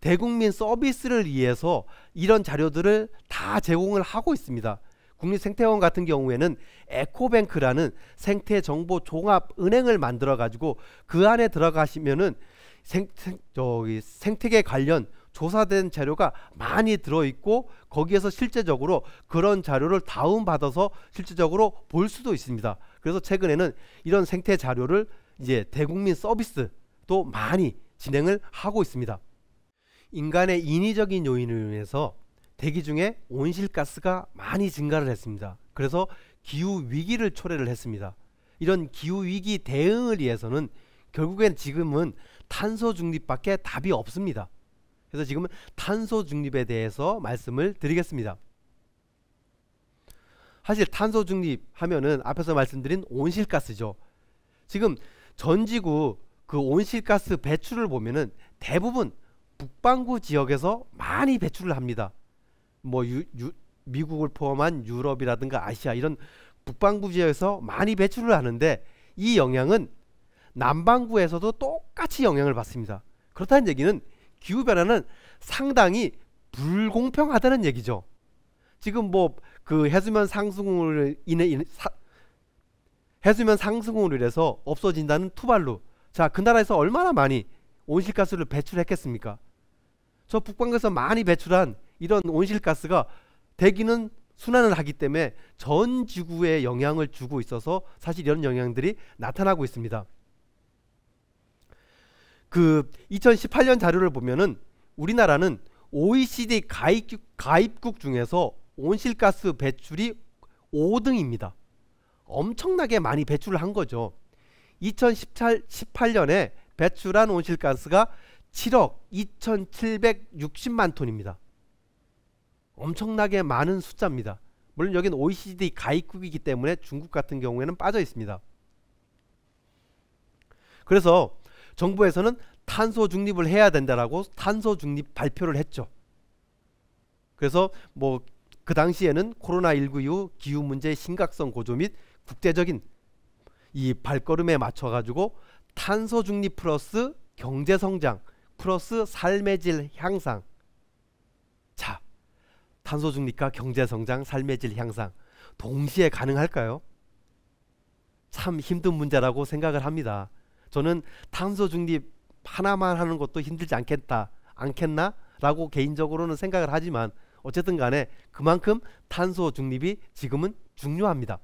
A: 대국민 서비스를 위해서 이런 자료들을 다 제공을 하고 있습니다. 국립생태원 같은 경우에는 에코뱅크라는 생태정보 종합은행을 만들어 가지고 그 안에 들어가시면은 생, 생, 저기 생태계 관련 조사된 자료가 많이 들어있고 거기에서 실제적으로 그런 자료를 다운받아서 실제적으로 볼 수도 있습니다. 그래서 최근에는 이런 생태 자료를 이제 대국민 서비스도 많이 진행을 하고 있습니다. 인간의 인위적인 요인을위해서 대기 중에 온실가스가 많이 증가를 했습니다. 그래서 기후 위기를 초래를 했습니다. 이런 기후 위기 대응을 위해서는 결국엔 지금은 탄소 중립밖에 답이 없습니다. 그래서 지금은 탄소 중립에 대해서 말씀을 드리겠습니다. 사실 탄소 중립 하면은 앞에서 말씀드린 온실가스죠. 지금 전 지구 그 온실가스 배출을 보면은 대부분 북반구 지역에서 많이 배출을 합니다. 뭐 유, 유, 미국을 포함한 유럽이라든가 아시아 이런 북반구 지역에서 많이 배출을 하는데 이 영향은 남반구에서도 똑같이 영향을 받습니다. 그렇다는 얘기는 기후 변화는 상당히 불공평하다는 얘기죠. 지금 뭐 그 해수면 상승으로 인해 사, 해수면 상승으로 인해서 없어진다는 투발루. 자, 그 나라에서 얼마나 많이 온실가스를 배출했겠습니까? 저 북방에서 많이 배출한 이런 온실가스가 대기는 순환을 하기 때문에 전 지구에 영향을 주고 있어서 사실 이런 영향들이 나타나고 있습니다. 그 2018년 자료를 보면은 우리나라는 OECD 가입국, 가입국 중에서 온실가스 배출이 5등입니다. 엄청나게 많이 배출을 한 거죠. 2018년에 배출한 온실가스가 7억 2,760만 톤입니다. 엄청나게 많은 숫자입니다. 물론 여긴 OECD 가입국이기 때문에 중국 같은 경우에는 빠져 있습니다. 그래서 정부에서는 탄소 중립을 해야 된다라고 탄소 중립 발표를 했죠. 그래서 뭐 그 당시에는 코로나19 이후 기후 문제의 심각성 고조 및 국제적인 이 발걸음에 맞춰 가지고 탄소 중립 플러스 경제 성장 플러스 삶의 질 향상. 자, 탄소 중립과 경제 성장, 삶의 질 향상 동시에 가능할까요? 참 힘든 문제라고 생각을 합니다. 저는 탄소 중립 하나만 하는 것도 힘들지 않겠다 않겠나라고 개인적으로는 생각을 하지만 어쨌든 간에 그만큼 탄소 중립이 지금은 중요합니다.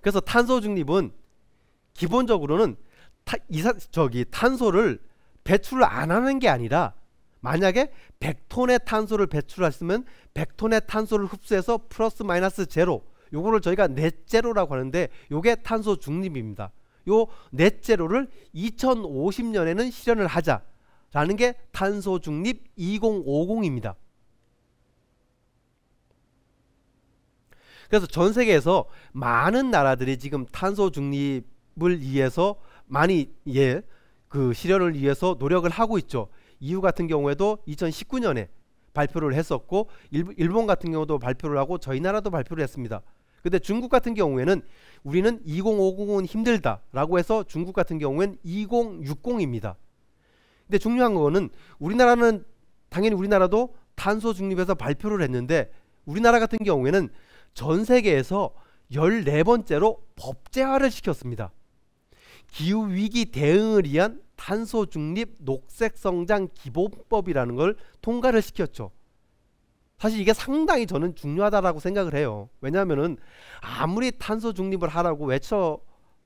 A: 그래서 탄소 중립은 기본적으로는 타, 이사, 저기 탄소를 배출을 안 하는 게 아니라 만약에 100톤의 탄소를 배출했으면 100톤의 탄소를 흡수해서 플러스 마이너스 제로 요거를 저희가 넷제로라고 하는데 요게 탄소 중립입니다. 요 넷제로를 2050년에는 실현을 하자라는 게 탄소 중립 2050입니다. 그래서 전 세계에서 많은 나라들이 지금 탄소 중립을 위해서 많이 예 그 실현을 위해서 노력을 하고 있죠. EU 같은 경우에도 2019년에 발표를 했었고 일본 같은 경우도 발표를 하고 저희 나라도 발표를 했습니다. 근데 중국 같은 경우에는 우리는 2050은 힘들다라고 해서 중국 같은 경우에는 2060입니다. 근데 중요한 거는 우리나라는 당연히 우리나라도 탄소 중립에서 발표를 했는데 우리나라 같은 경우에는 전 세계에서 14번째로 법제화를 시켰습니다. 기후 위기 대응을 위한 탄소 중립 녹색 성장 기본법이라는 걸 통과를 시켰죠. 사실 이게 상당히 저는 중요하다라고 생각을 해요. 왜냐하면은 아무리 탄소 중립을 하라고 외쳐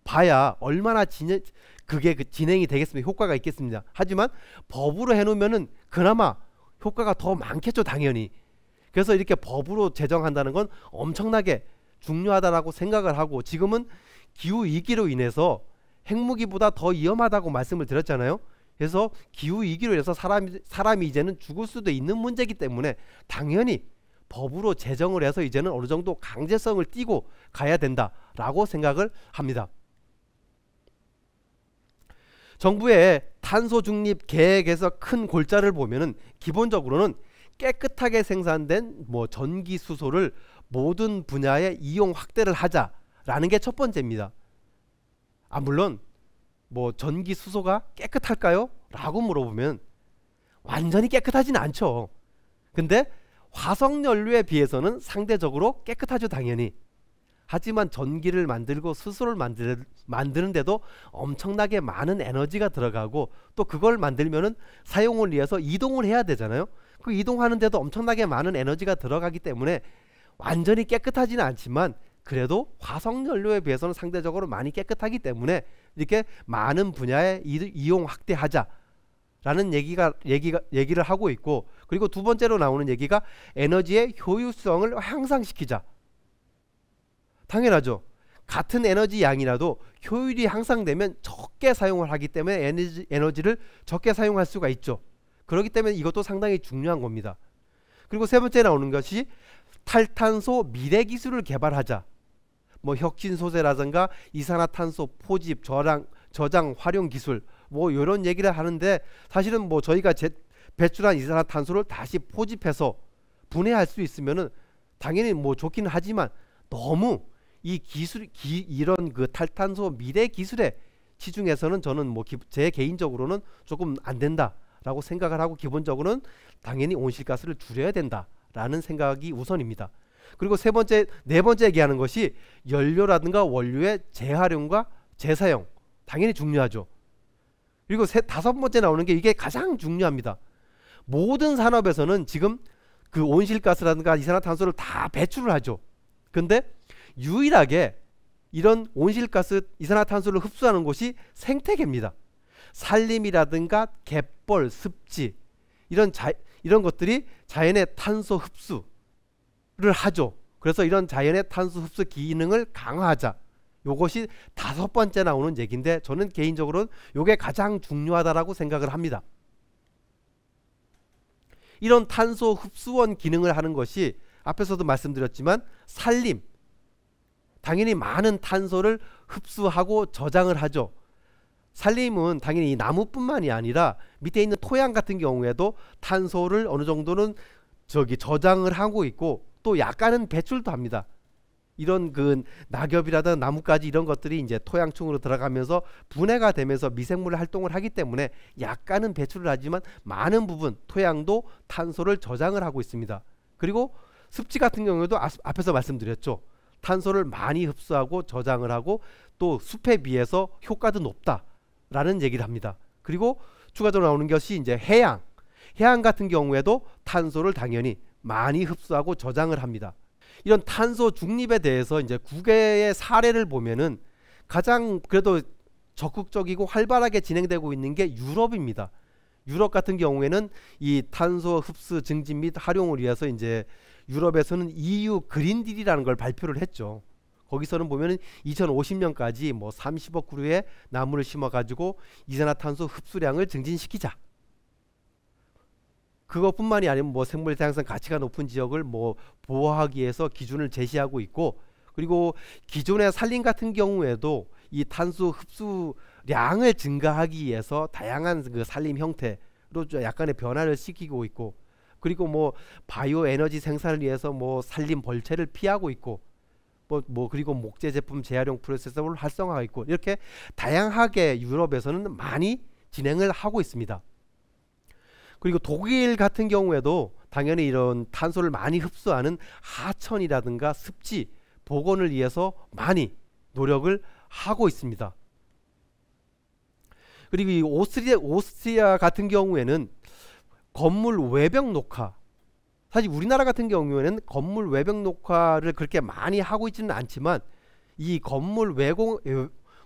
A: 봐야 얼마나 진행 그게 그 진행이 되겠습니까? 효과가 있겠습니다. 하지만 법으로 해놓으면은 그나마 효과가 더 많겠죠, 당연히. 그래서 이렇게 법으로 제정한다는 건 엄청나게 중요하다라고 생각을 하고 지금은 기후 위기로 인해서 핵무기보다 더 위험하다고 말씀을 드렸잖아요. 그래서 기후 위기로 인해서 사람이 사람이 이제는 죽을 수도 있는 문제이기 때문에 당연히 법으로 제정을 해서 이제는 어느 정도 강제성을 띠고 가야 된다라고 생각을 합니다. 정부의 탄소 중립 계획에서 큰 골자를 보면은 기본적으로는 깨끗하게 생산된 뭐 전기 수소를 모든 분야에 이용 확대를 하자라는 게 첫 번째입니다. 아 물론 뭐 전기 수소가 깨끗할까요? 라고 물어보면 완전히 깨끗하진 않죠. 근데 화석 연료에 비해서는 상대적으로 깨끗하죠, 당연히. 하지만 전기를 만들고 수소를 만들, 만드는데도 엄청나게 많은 에너지가 들어가고 또 그걸 만들면은 사용을 위해서 이동을 해야 되잖아요. 그 이동하는데도 엄청나게 많은 에너지가 들어가기 때문에 완전히 깨끗하지는 않지만 그래도 화석 연료에 비해서는 상대적으로 많이 깨끗하기 때문에 이렇게 많은 분야에 이용 확대하자. 라는 얘기가 얘기가 얘기를 하고 있고 그리고 두 번째로 나오는 얘기가 에너지의 효율성을 향상시키자. 당연하죠. 같은 에너지 양이라도 효율이 향상되면 적게 사용을 하기 때문에 에너지, 에너지를 적게 사용할 수가 있죠. 그렇기 때문에 이것도 상당히 중요한 겁니다. 그리고 세 번째 나오는 것이 탈탄소 미래 기술을 개발하자. 뭐 혁신 소재라든가 이산화탄소 포집 저장 저장 활용 기술 뭐 이런 얘기를 하는데 사실은 뭐 저희가 제, 배출한 이산화탄소를 다시 포집해서 분해할 수 있으면은 당연히 뭐 좋긴 하지만 너무 이 기술 기, 이런 그 탈탄소 미래 기술에 시중에서는 저는 뭐 제 개인적으로는 조금 안 된다라고 생각을 하고 기본적으로는 당연히 온실가스를 줄여야 된다라는 생각이 우선입니다. 그리고 세 번째, 네 번째 얘기하는 것이 연료라든가 원료의 재활용과 재사용 당연히 중요하죠. 그리고 세, 다섯 번째 나오는 게 이게 가장 중요합니다. 모든 산업에서는 지금 그 온실가스라든가 이산화탄소를 다 배출을 하죠. 근데 유일하게 이런 온실가스 이산화탄소를 흡수하는 곳이 생태계입니다. 산림이라든가 갯벌, 습지 이런 자, 이런 것들이 자연의 탄소 흡수 를 하죠. 그래서 이런 자연의 탄소 흡수 기능을 강화하자. 요것이 다섯 번째 나오는 얘기인데 저는 개인적으로 요게 가장 중요하다라고 생각을 합니다. 이런 탄소 흡수원 기능을 하는 것이 앞에서도 말씀드렸지만 산림 당연히 많은 탄소를 흡수하고 저장을 하죠. 산림은 당연히 나무뿐만이 아니라 밑에 있는 토양 같은 경우에도 탄소를 어느 정도는 저기 저장을 하고 있고 또 약간은 배출도 합니다. 이런 그 낙엽이라든 나뭇가지 이런 것들이 이제 토양층으로 들어가면서 분해가 되면서 미생물 활동을 하기 때문에 약간은 배출을 하지만 많은 부분 토양도 탄소를 저장을 하고 있습니다. 그리고 습지 같은 경우에도 앞에서 말씀드렸죠. 탄소를 많이 흡수하고 저장을 하고 또 숲에 비해서 효과도 높다라는 얘기를 합니다. 그리고 추가적으로 나오는 것이 이제 해양. 해양 같은 경우에도 탄소를 당연히 많이 흡수하고 저장을 합니다. 이런 탄소 중립에 대해서 이제 국외의 사례를 보면은 가장 그래도 적극적이고 활발하게 진행되고 있는 게 유럽입니다. 유럽 같은 경우에는 이 탄소 흡수 증진 및 활용을 위해서 이제 유럽에서는 EU 그린딜이라는 걸 발표를 했죠. 거기서는 보면은 2050년까지 뭐 30억 그루의 나무를 심어 가지고 이산화탄소 흡수량을 증진시키자. 그것뿐만이 아니면 뭐 생물 다양성 가치가 높은 지역을 뭐 보호하기 위해서 기준을 제시하고 있고 그리고 기존의 산림 같은 경우에도 이 탄소 흡수량을 증가하기 위해서 다양한 그 산림 형태로 약간의 변화를 시키고 있고 그리고 뭐 바이오 에너지 생산을 위해서 뭐 산림 벌채를 피하고 있고 뭐, 뭐 그리고 목재 제품 재활용 프로세스를 활성화하고 있고 이렇게 다양하게 유럽에서는 많이 진행을 하고 있습니다. 그리고 독일 같은 경우에도 당연히 이런 탄소를 많이 흡수하는 하천이라든가 습지 복원을 위해서 많이 노력을 하고 있습니다. 그리고 이 오스트리아, 오스트리아 같은 경우에는 건물 외벽 녹화 사실 우리나라 같은 경우에는 건물 외벽 녹화를 그렇게 많이 하고 있지는 않지만 이 건물 외공,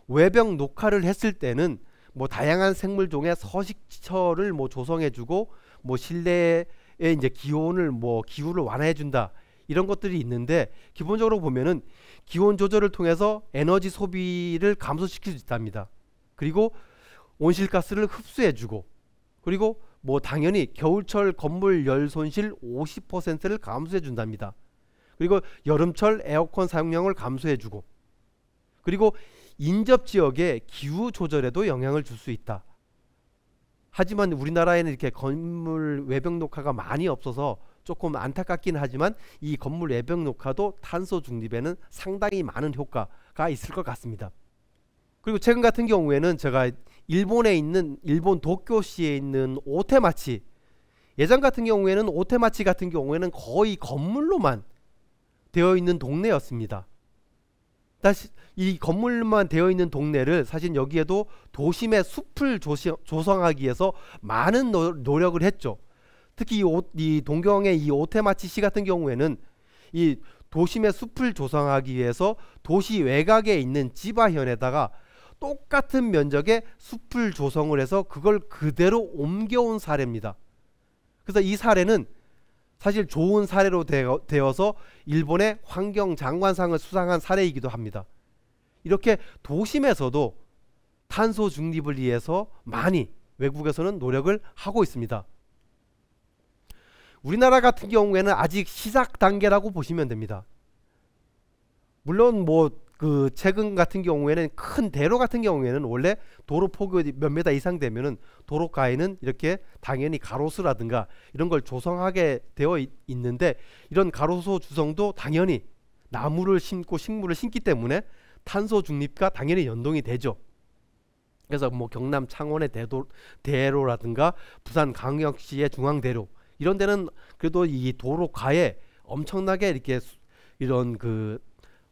A: 외벽 녹화를 했을 때는 뭐 다양한 생물종의 서식처를 뭐 조성해주고 뭐 실내에 이제 기온을 뭐 기후를 완화해준다 이런 것들이 있는데 기본적으로 보면은 기온 조절을 통해서 에너지 소비를 감소시킬 수 있답니다. 그리고 온실가스를 흡수해주고 그리고 뭐 당연히 겨울철 건물 열 손실 50%를 감소해준답니다. 그리고 여름철 에어컨 사용량을 감소해주고 그리고 인접 지역의 기후 조절에도 영향을 줄 수 있다. 하지만 우리나라에는 이렇게 건물 외벽 녹화가 많이 없어서 조금 안타깝긴 하지만 이 건물 외벽 녹화도 탄소 중립에는 상당히 많은 효과가 있을 것 같습니다. 그리고 최근 같은 경우에는 제가 일본에 있는 일본 도쿄시에 있는 오테마치 예전 같은 경우에는 오테마치 같은 경우에는 거의 건물로만 되어 있는 동네였습니다. 이 건물만 되어 있는 동네를 사실 여기에도 도심의 숲을 조성하기 위해서 많은 노, 력을 했죠. 특히 이, 오, 이 동경의 이 오테마치 시 같은 경우에는 이 도심의 숲을 조성하기 위해서 도시 외곽에 있는 지바현에다가 똑같은 면적의 숲을 조성을 해서 그걸 그대로 옮겨온 사례입니다. 그래서 이 사례는 사실 좋은 사례로 되어서 일본의 환경장관상을 수상한 사례이기도 합니다. 이렇게 도심에서도 탄소 중립을 위해서 많이 외국에서는 노력을 하고 있습니다. 우리나라 같은 경우에는 아직 시작 단계라고 보시면 됩니다. 물론 뭐그 최근 같은 경우에는 큰 대로 같은 경우에는 원래 도로 폭이 몇 미터 이상 되면은 도로가에는 이렇게 당연히 가로수라든가 이런 걸 조성하게 되어 있, 는데 이런 가로수 주성도 당연히 나무를 심고 식물을 심기 때문에 탄소 중립과 당연히 연동이 되죠. 그래서 뭐 경남 창원의 대도, 대로라든가 부산 강역시의 중앙대로 이런 데는 그래도 이 도로가에 엄청나게 이렇게 이런 그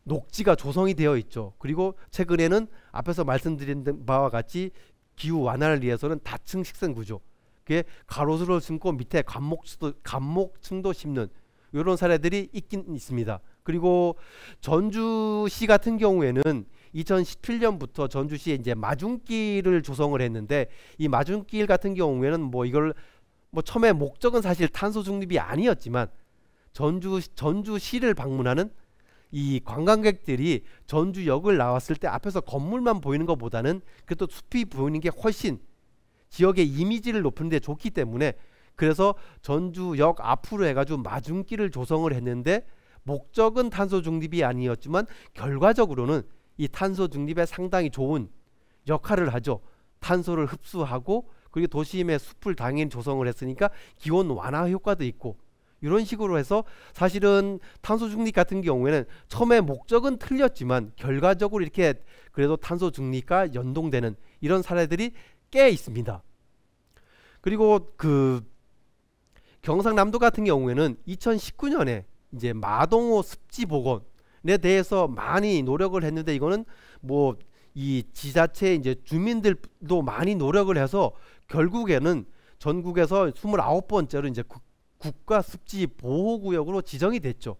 A: 녹지가 조성이 되어 있죠. 그리고 최근에는 앞에서 말씀드린 바와 같이 기후 완화를 위해서는 다층 식생 구조. 그게 가로수를 심고 밑에 감목층도, 감목층도 심는 이런 사례들이 있긴 있습니다. 그리고 전주시 같은 경우에는 2017년부터 전주시에 이제 마중길을 조성을 했는데 이 마중길 같은 경우에는 뭐 이걸 뭐 처음에 목적은 사실 탄소 중립이 아니었지만 전주 전주시를 방문하는 이 관광객들이 전주역을 나왔을 때 앞에서 건물만 보이는 것보다는 그또 숲이 보이는 게 훨씬 지역의 이미지를 높이는 데 좋기 때문에 그래서 전주역 앞으로 해가지고 마중길을 조성을 했는데 목적은 탄소 중립이 아니었지만 결과적으로는 이 탄소 중립에 상당히 좋은 역할을 하죠. 탄소를 흡수하고 그리고 도심의 숲을 당연히 조성을 했으니까 기온 완화 효과도 있고 이런 식으로 해서 사실은 탄소 중립 같은 경우에는 처음에 목적은 틀렸지만 결과적으로 이렇게 그래도 탄소 중립과 연동되는 이런 사례들이 꽤 있습니다. 그리고 그 경상남도 같은 경우에는 2019년에 이제 마동호 습지 복원에 대해서 많이 노력을 했는데 이거는 뭐 이 지자체 이제 주민들도 많이 노력을 해서 결국에는 전국에서 29번째로 이제 국가 습지 보호 구역으로 지정이 됐죠.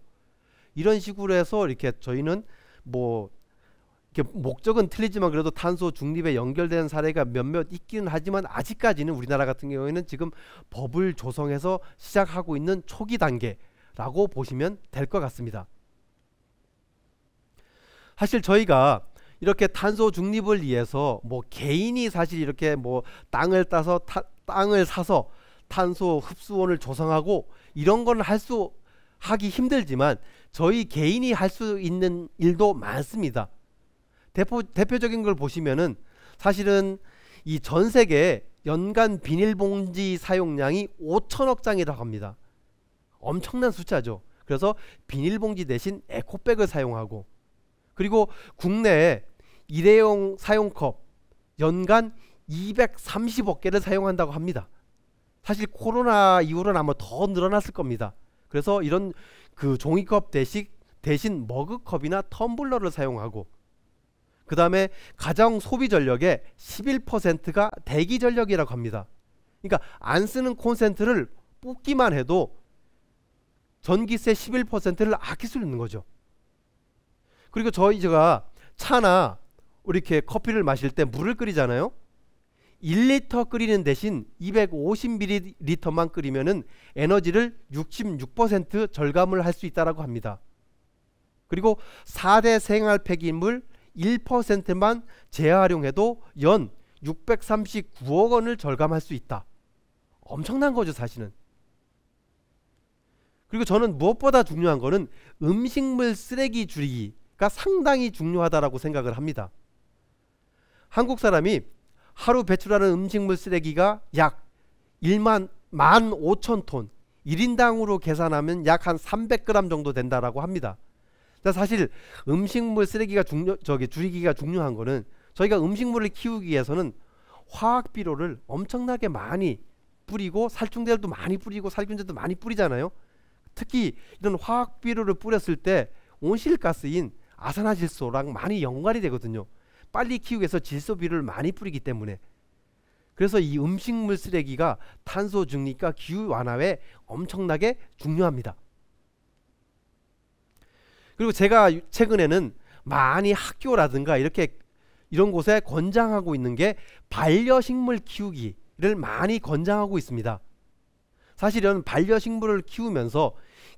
A: 이런 식으로 해서 이렇게 저희는 뭐 이렇게 목적은 틀리지만 그래도 탄소 중립에 연결되 사례가 몇몇 있기는 하지만 아직까지는 우리나라 같은 경우에는 지금 법을 조성해서 시작하고 있는 초기 단계라고 보시면 될 것 같습니다. 사실 저희가 이렇게 탄소 중립을 위해서 뭐 개인이 사실 이렇게 뭐 땅을 따서 타, 땅을 사서 탄소 흡수원을 조성하고 이런 건 할 수 하기 힘들지만 저희 개인이 할 수 있는 일도 많습니다. 대표, 대표적인 걸 보시면은 사실은 이 전 세계 연간 비닐봉지 사용량이 5천억 장이라고 합니다. 엄청난 숫자죠. 그래서 비닐봉지 대신 에코백을 사용하고 그리고 국내에 일회용 사용컵 연간 230억 개를 사용한다고 합니다. 사실 코로나 이후로는 아마 더 늘어났을 겁니다. 그래서 이런 그 종이컵 대신 대신 머그컵이나 텀블러를 사용하고 그 다음에 가정 소비 전력의 11%가 대기 전력이라고 합니다. 그러니까 안 쓰는 콘센트를 뽑기만 해도 전기세 11%를 아낄 수 있는 거죠. 그리고 저희 제가 차나 이렇게 커피를 마실 때 물을 끓이잖아요. 1리터 끓이는 대신 250ml만 끓이면 에너지를 66% 절감을 할 수있다고 합니다. 그리고 4대 생활 폐기물 1%만 재활용해도 연 639억 원을 절감할 수 있다. 엄청난 거죠, 사실은. 그리고 저는 무엇보다 중요한 거는 음식물 쓰레기 줄이기가 상당히 중요하다고 생각을 합니다. 한국 사람이 하루 배출하는 음식물 쓰레기가 약 1만 1만 5천 톤 1인당으로 계산하면 약 한 300g 정도 된다라고 합니다. 사실 음식물 쓰레기가 중요 저기 줄이기가 중요한 거는 저희가 음식물을 키우기 위해서는 화학 비료를 엄청나게 많이 뿌리고 살충제도 많이 뿌리고 살균제도 많이 뿌리잖아요. 특히 이런 화학 비료를 뿌렸을 때 온실가스인 아산화질소랑 많이 연관이 되거든요. 빨리 키우기 위해서 질소비를 많이 뿌리기 때문에 그래서 이 음식물 쓰레기가 탄소 중립과 기후 완화에 엄청나게 중요합니다. 그리고 제가 최근에는 많이 학교라든가 이렇게 이런 곳에 권장하고 있는 게 반려식물 키우기를 많이 권장하고 있습니다. 사실은 반려식물을 키우면서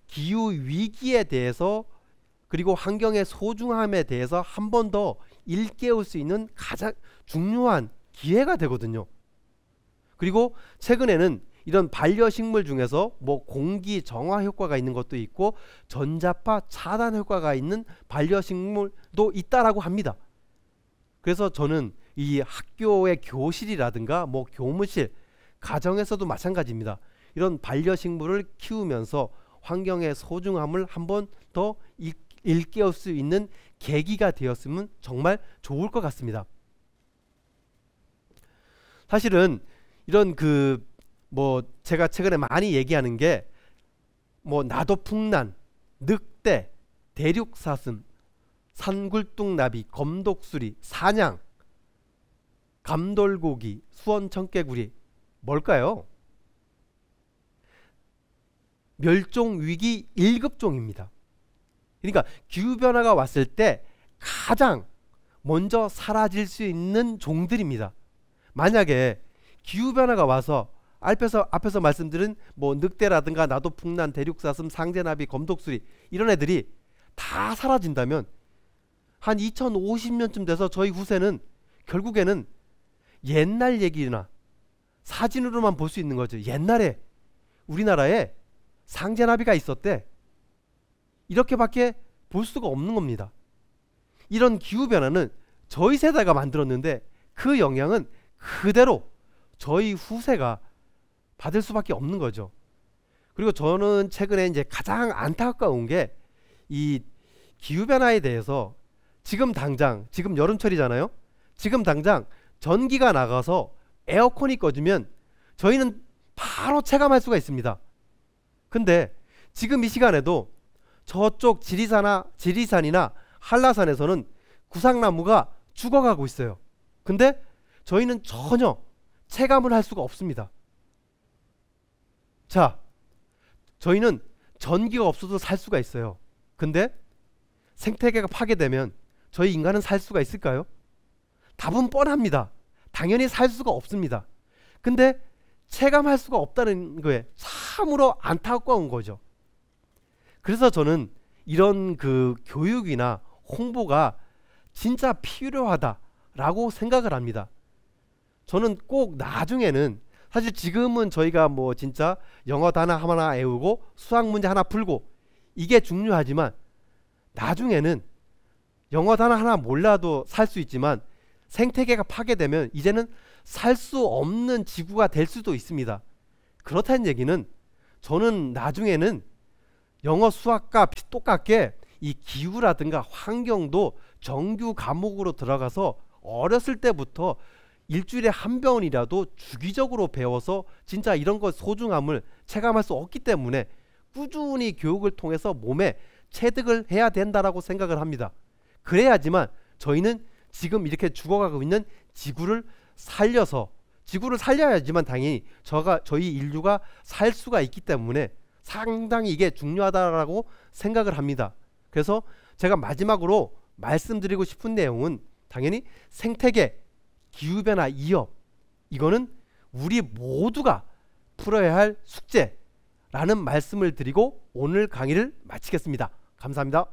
A: 기후 위기에 대해서 그리고 환경의 소중함에 대해서 한번더 일깨울 수 있는 가장 중요한 기회가 되거든요. 그리고 최근에는 이런 반려식물 중에서 뭐 공기 정화 효과가 있는 것도 있고 전자파 차단 효과가 있는 반려식물도 있다라고 합니다. 그래서 저는 이 학교의 교실이라든가 뭐 교무실, 가정에서도 마찬가지입니다. 이런 반려식물을 키우면서 환경의 소중함을 한 번 더 일깨울 수 있는 계기가 되었으면 정말 좋을 것 같습니다. 사실은 이런 그 뭐 제가 최근에 많이 얘기하는 게 뭐 나도 풍란, 늑대, 대륙사슴, 산굴뚝나비, 검독수리, 사냥, 감돌고기, 수원청개구리 뭘까요? 멸종위기 1급종입니다. 그러니까 기후 변화가 왔을 때 가장 먼저 사라질 수 있는 종들입니다. 만약에 기후 변화가 와서 앞에서 앞에서 말씀드린 뭐 늑대라든가 나도 풍란, 대륙사슴, 상제나비, 검독수리 이런 애들이 다 사라진다면 한 2050년쯤 돼서 저희 후세는 결국에는 옛날 얘기나 사진으로만 볼 수 있는 거죠. 옛날에 우리나라에 상제나비가 있었대. 이렇게밖에 볼 수가 없는 겁니다. 이런 기후 변화는 저희 세대가 만들었는데 그 영향은 그대로 저희 후세가 받을 수밖에 없는 거죠. 그리고 저는 최근에 이제 가장 안타까운 게 이 기후 변화에 대해서 지금 당장 지금 여름철이잖아요. 지금 당장 전기가 나가서 에어컨이 꺼지면 저희는 바로 체감할 수가 있습니다. 근데 지금 이 시간에도 저쪽 지리산이나 지리산이나 한라산에서는 구상나무가 죽어가고 있어요. 근데 저희는 전혀 체감을 할 수가 없습니다. 자, 저희는 전기가 없어도 살 수가 있어요. 근데 생태계가 파괴되면 저희 인간은 살 수가 있을까요? 답은 뻔합니다. 당연히 살 수가 없습니다. 근데 체감할 수가 없다는 거에 참으로 안타까운 거죠. 그래서 저는 이런 그 교육이나 홍보가 진짜 필요하다라고 생각을 합니다. 저는 꼭 나중에는 사실 지금은 저희가 뭐 진짜 영어 단어 하나 외우고 수학 문제 하나 풀고 이게 중요하지만 나중에는 영어 단어 하나 몰라도 살 수 있지만 생태계가 파괴되면 이제는 살 수 없는 지구가 될 수도 있습니다. 그렇다는 얘기는 저는 나중에는 영어 수학과 똑같게 이 기후라든가 환경도 정규 과목으로 들어가서 어렸을 때부터 일주일에 한 번이라도 주기적으로 배워서 진짜 이런 것 소중함을 체감할 수 없기 때문에 꾸준히 교육을 통해서 몸에 체득을 해야 된다라고 생각을 합니다. 그래야지만 저희는 지금 이렇게 죽어가고 있는 지구를 살려서 지구를 살려야지만 당연히 저가 저희 인류가 살 수가 있기 때문에 상당히 이게 중요하다라고 생각을 합니다. 그래서 제가 마지막으로 말씀드리고 싶은 내용은 당연히 생태계, 기후변화 이업 이거는 우리 모두가 풀어야 할 숙제라는 말씀을 드리고 오늘 강의를 마치겠습니다. 감사합니다.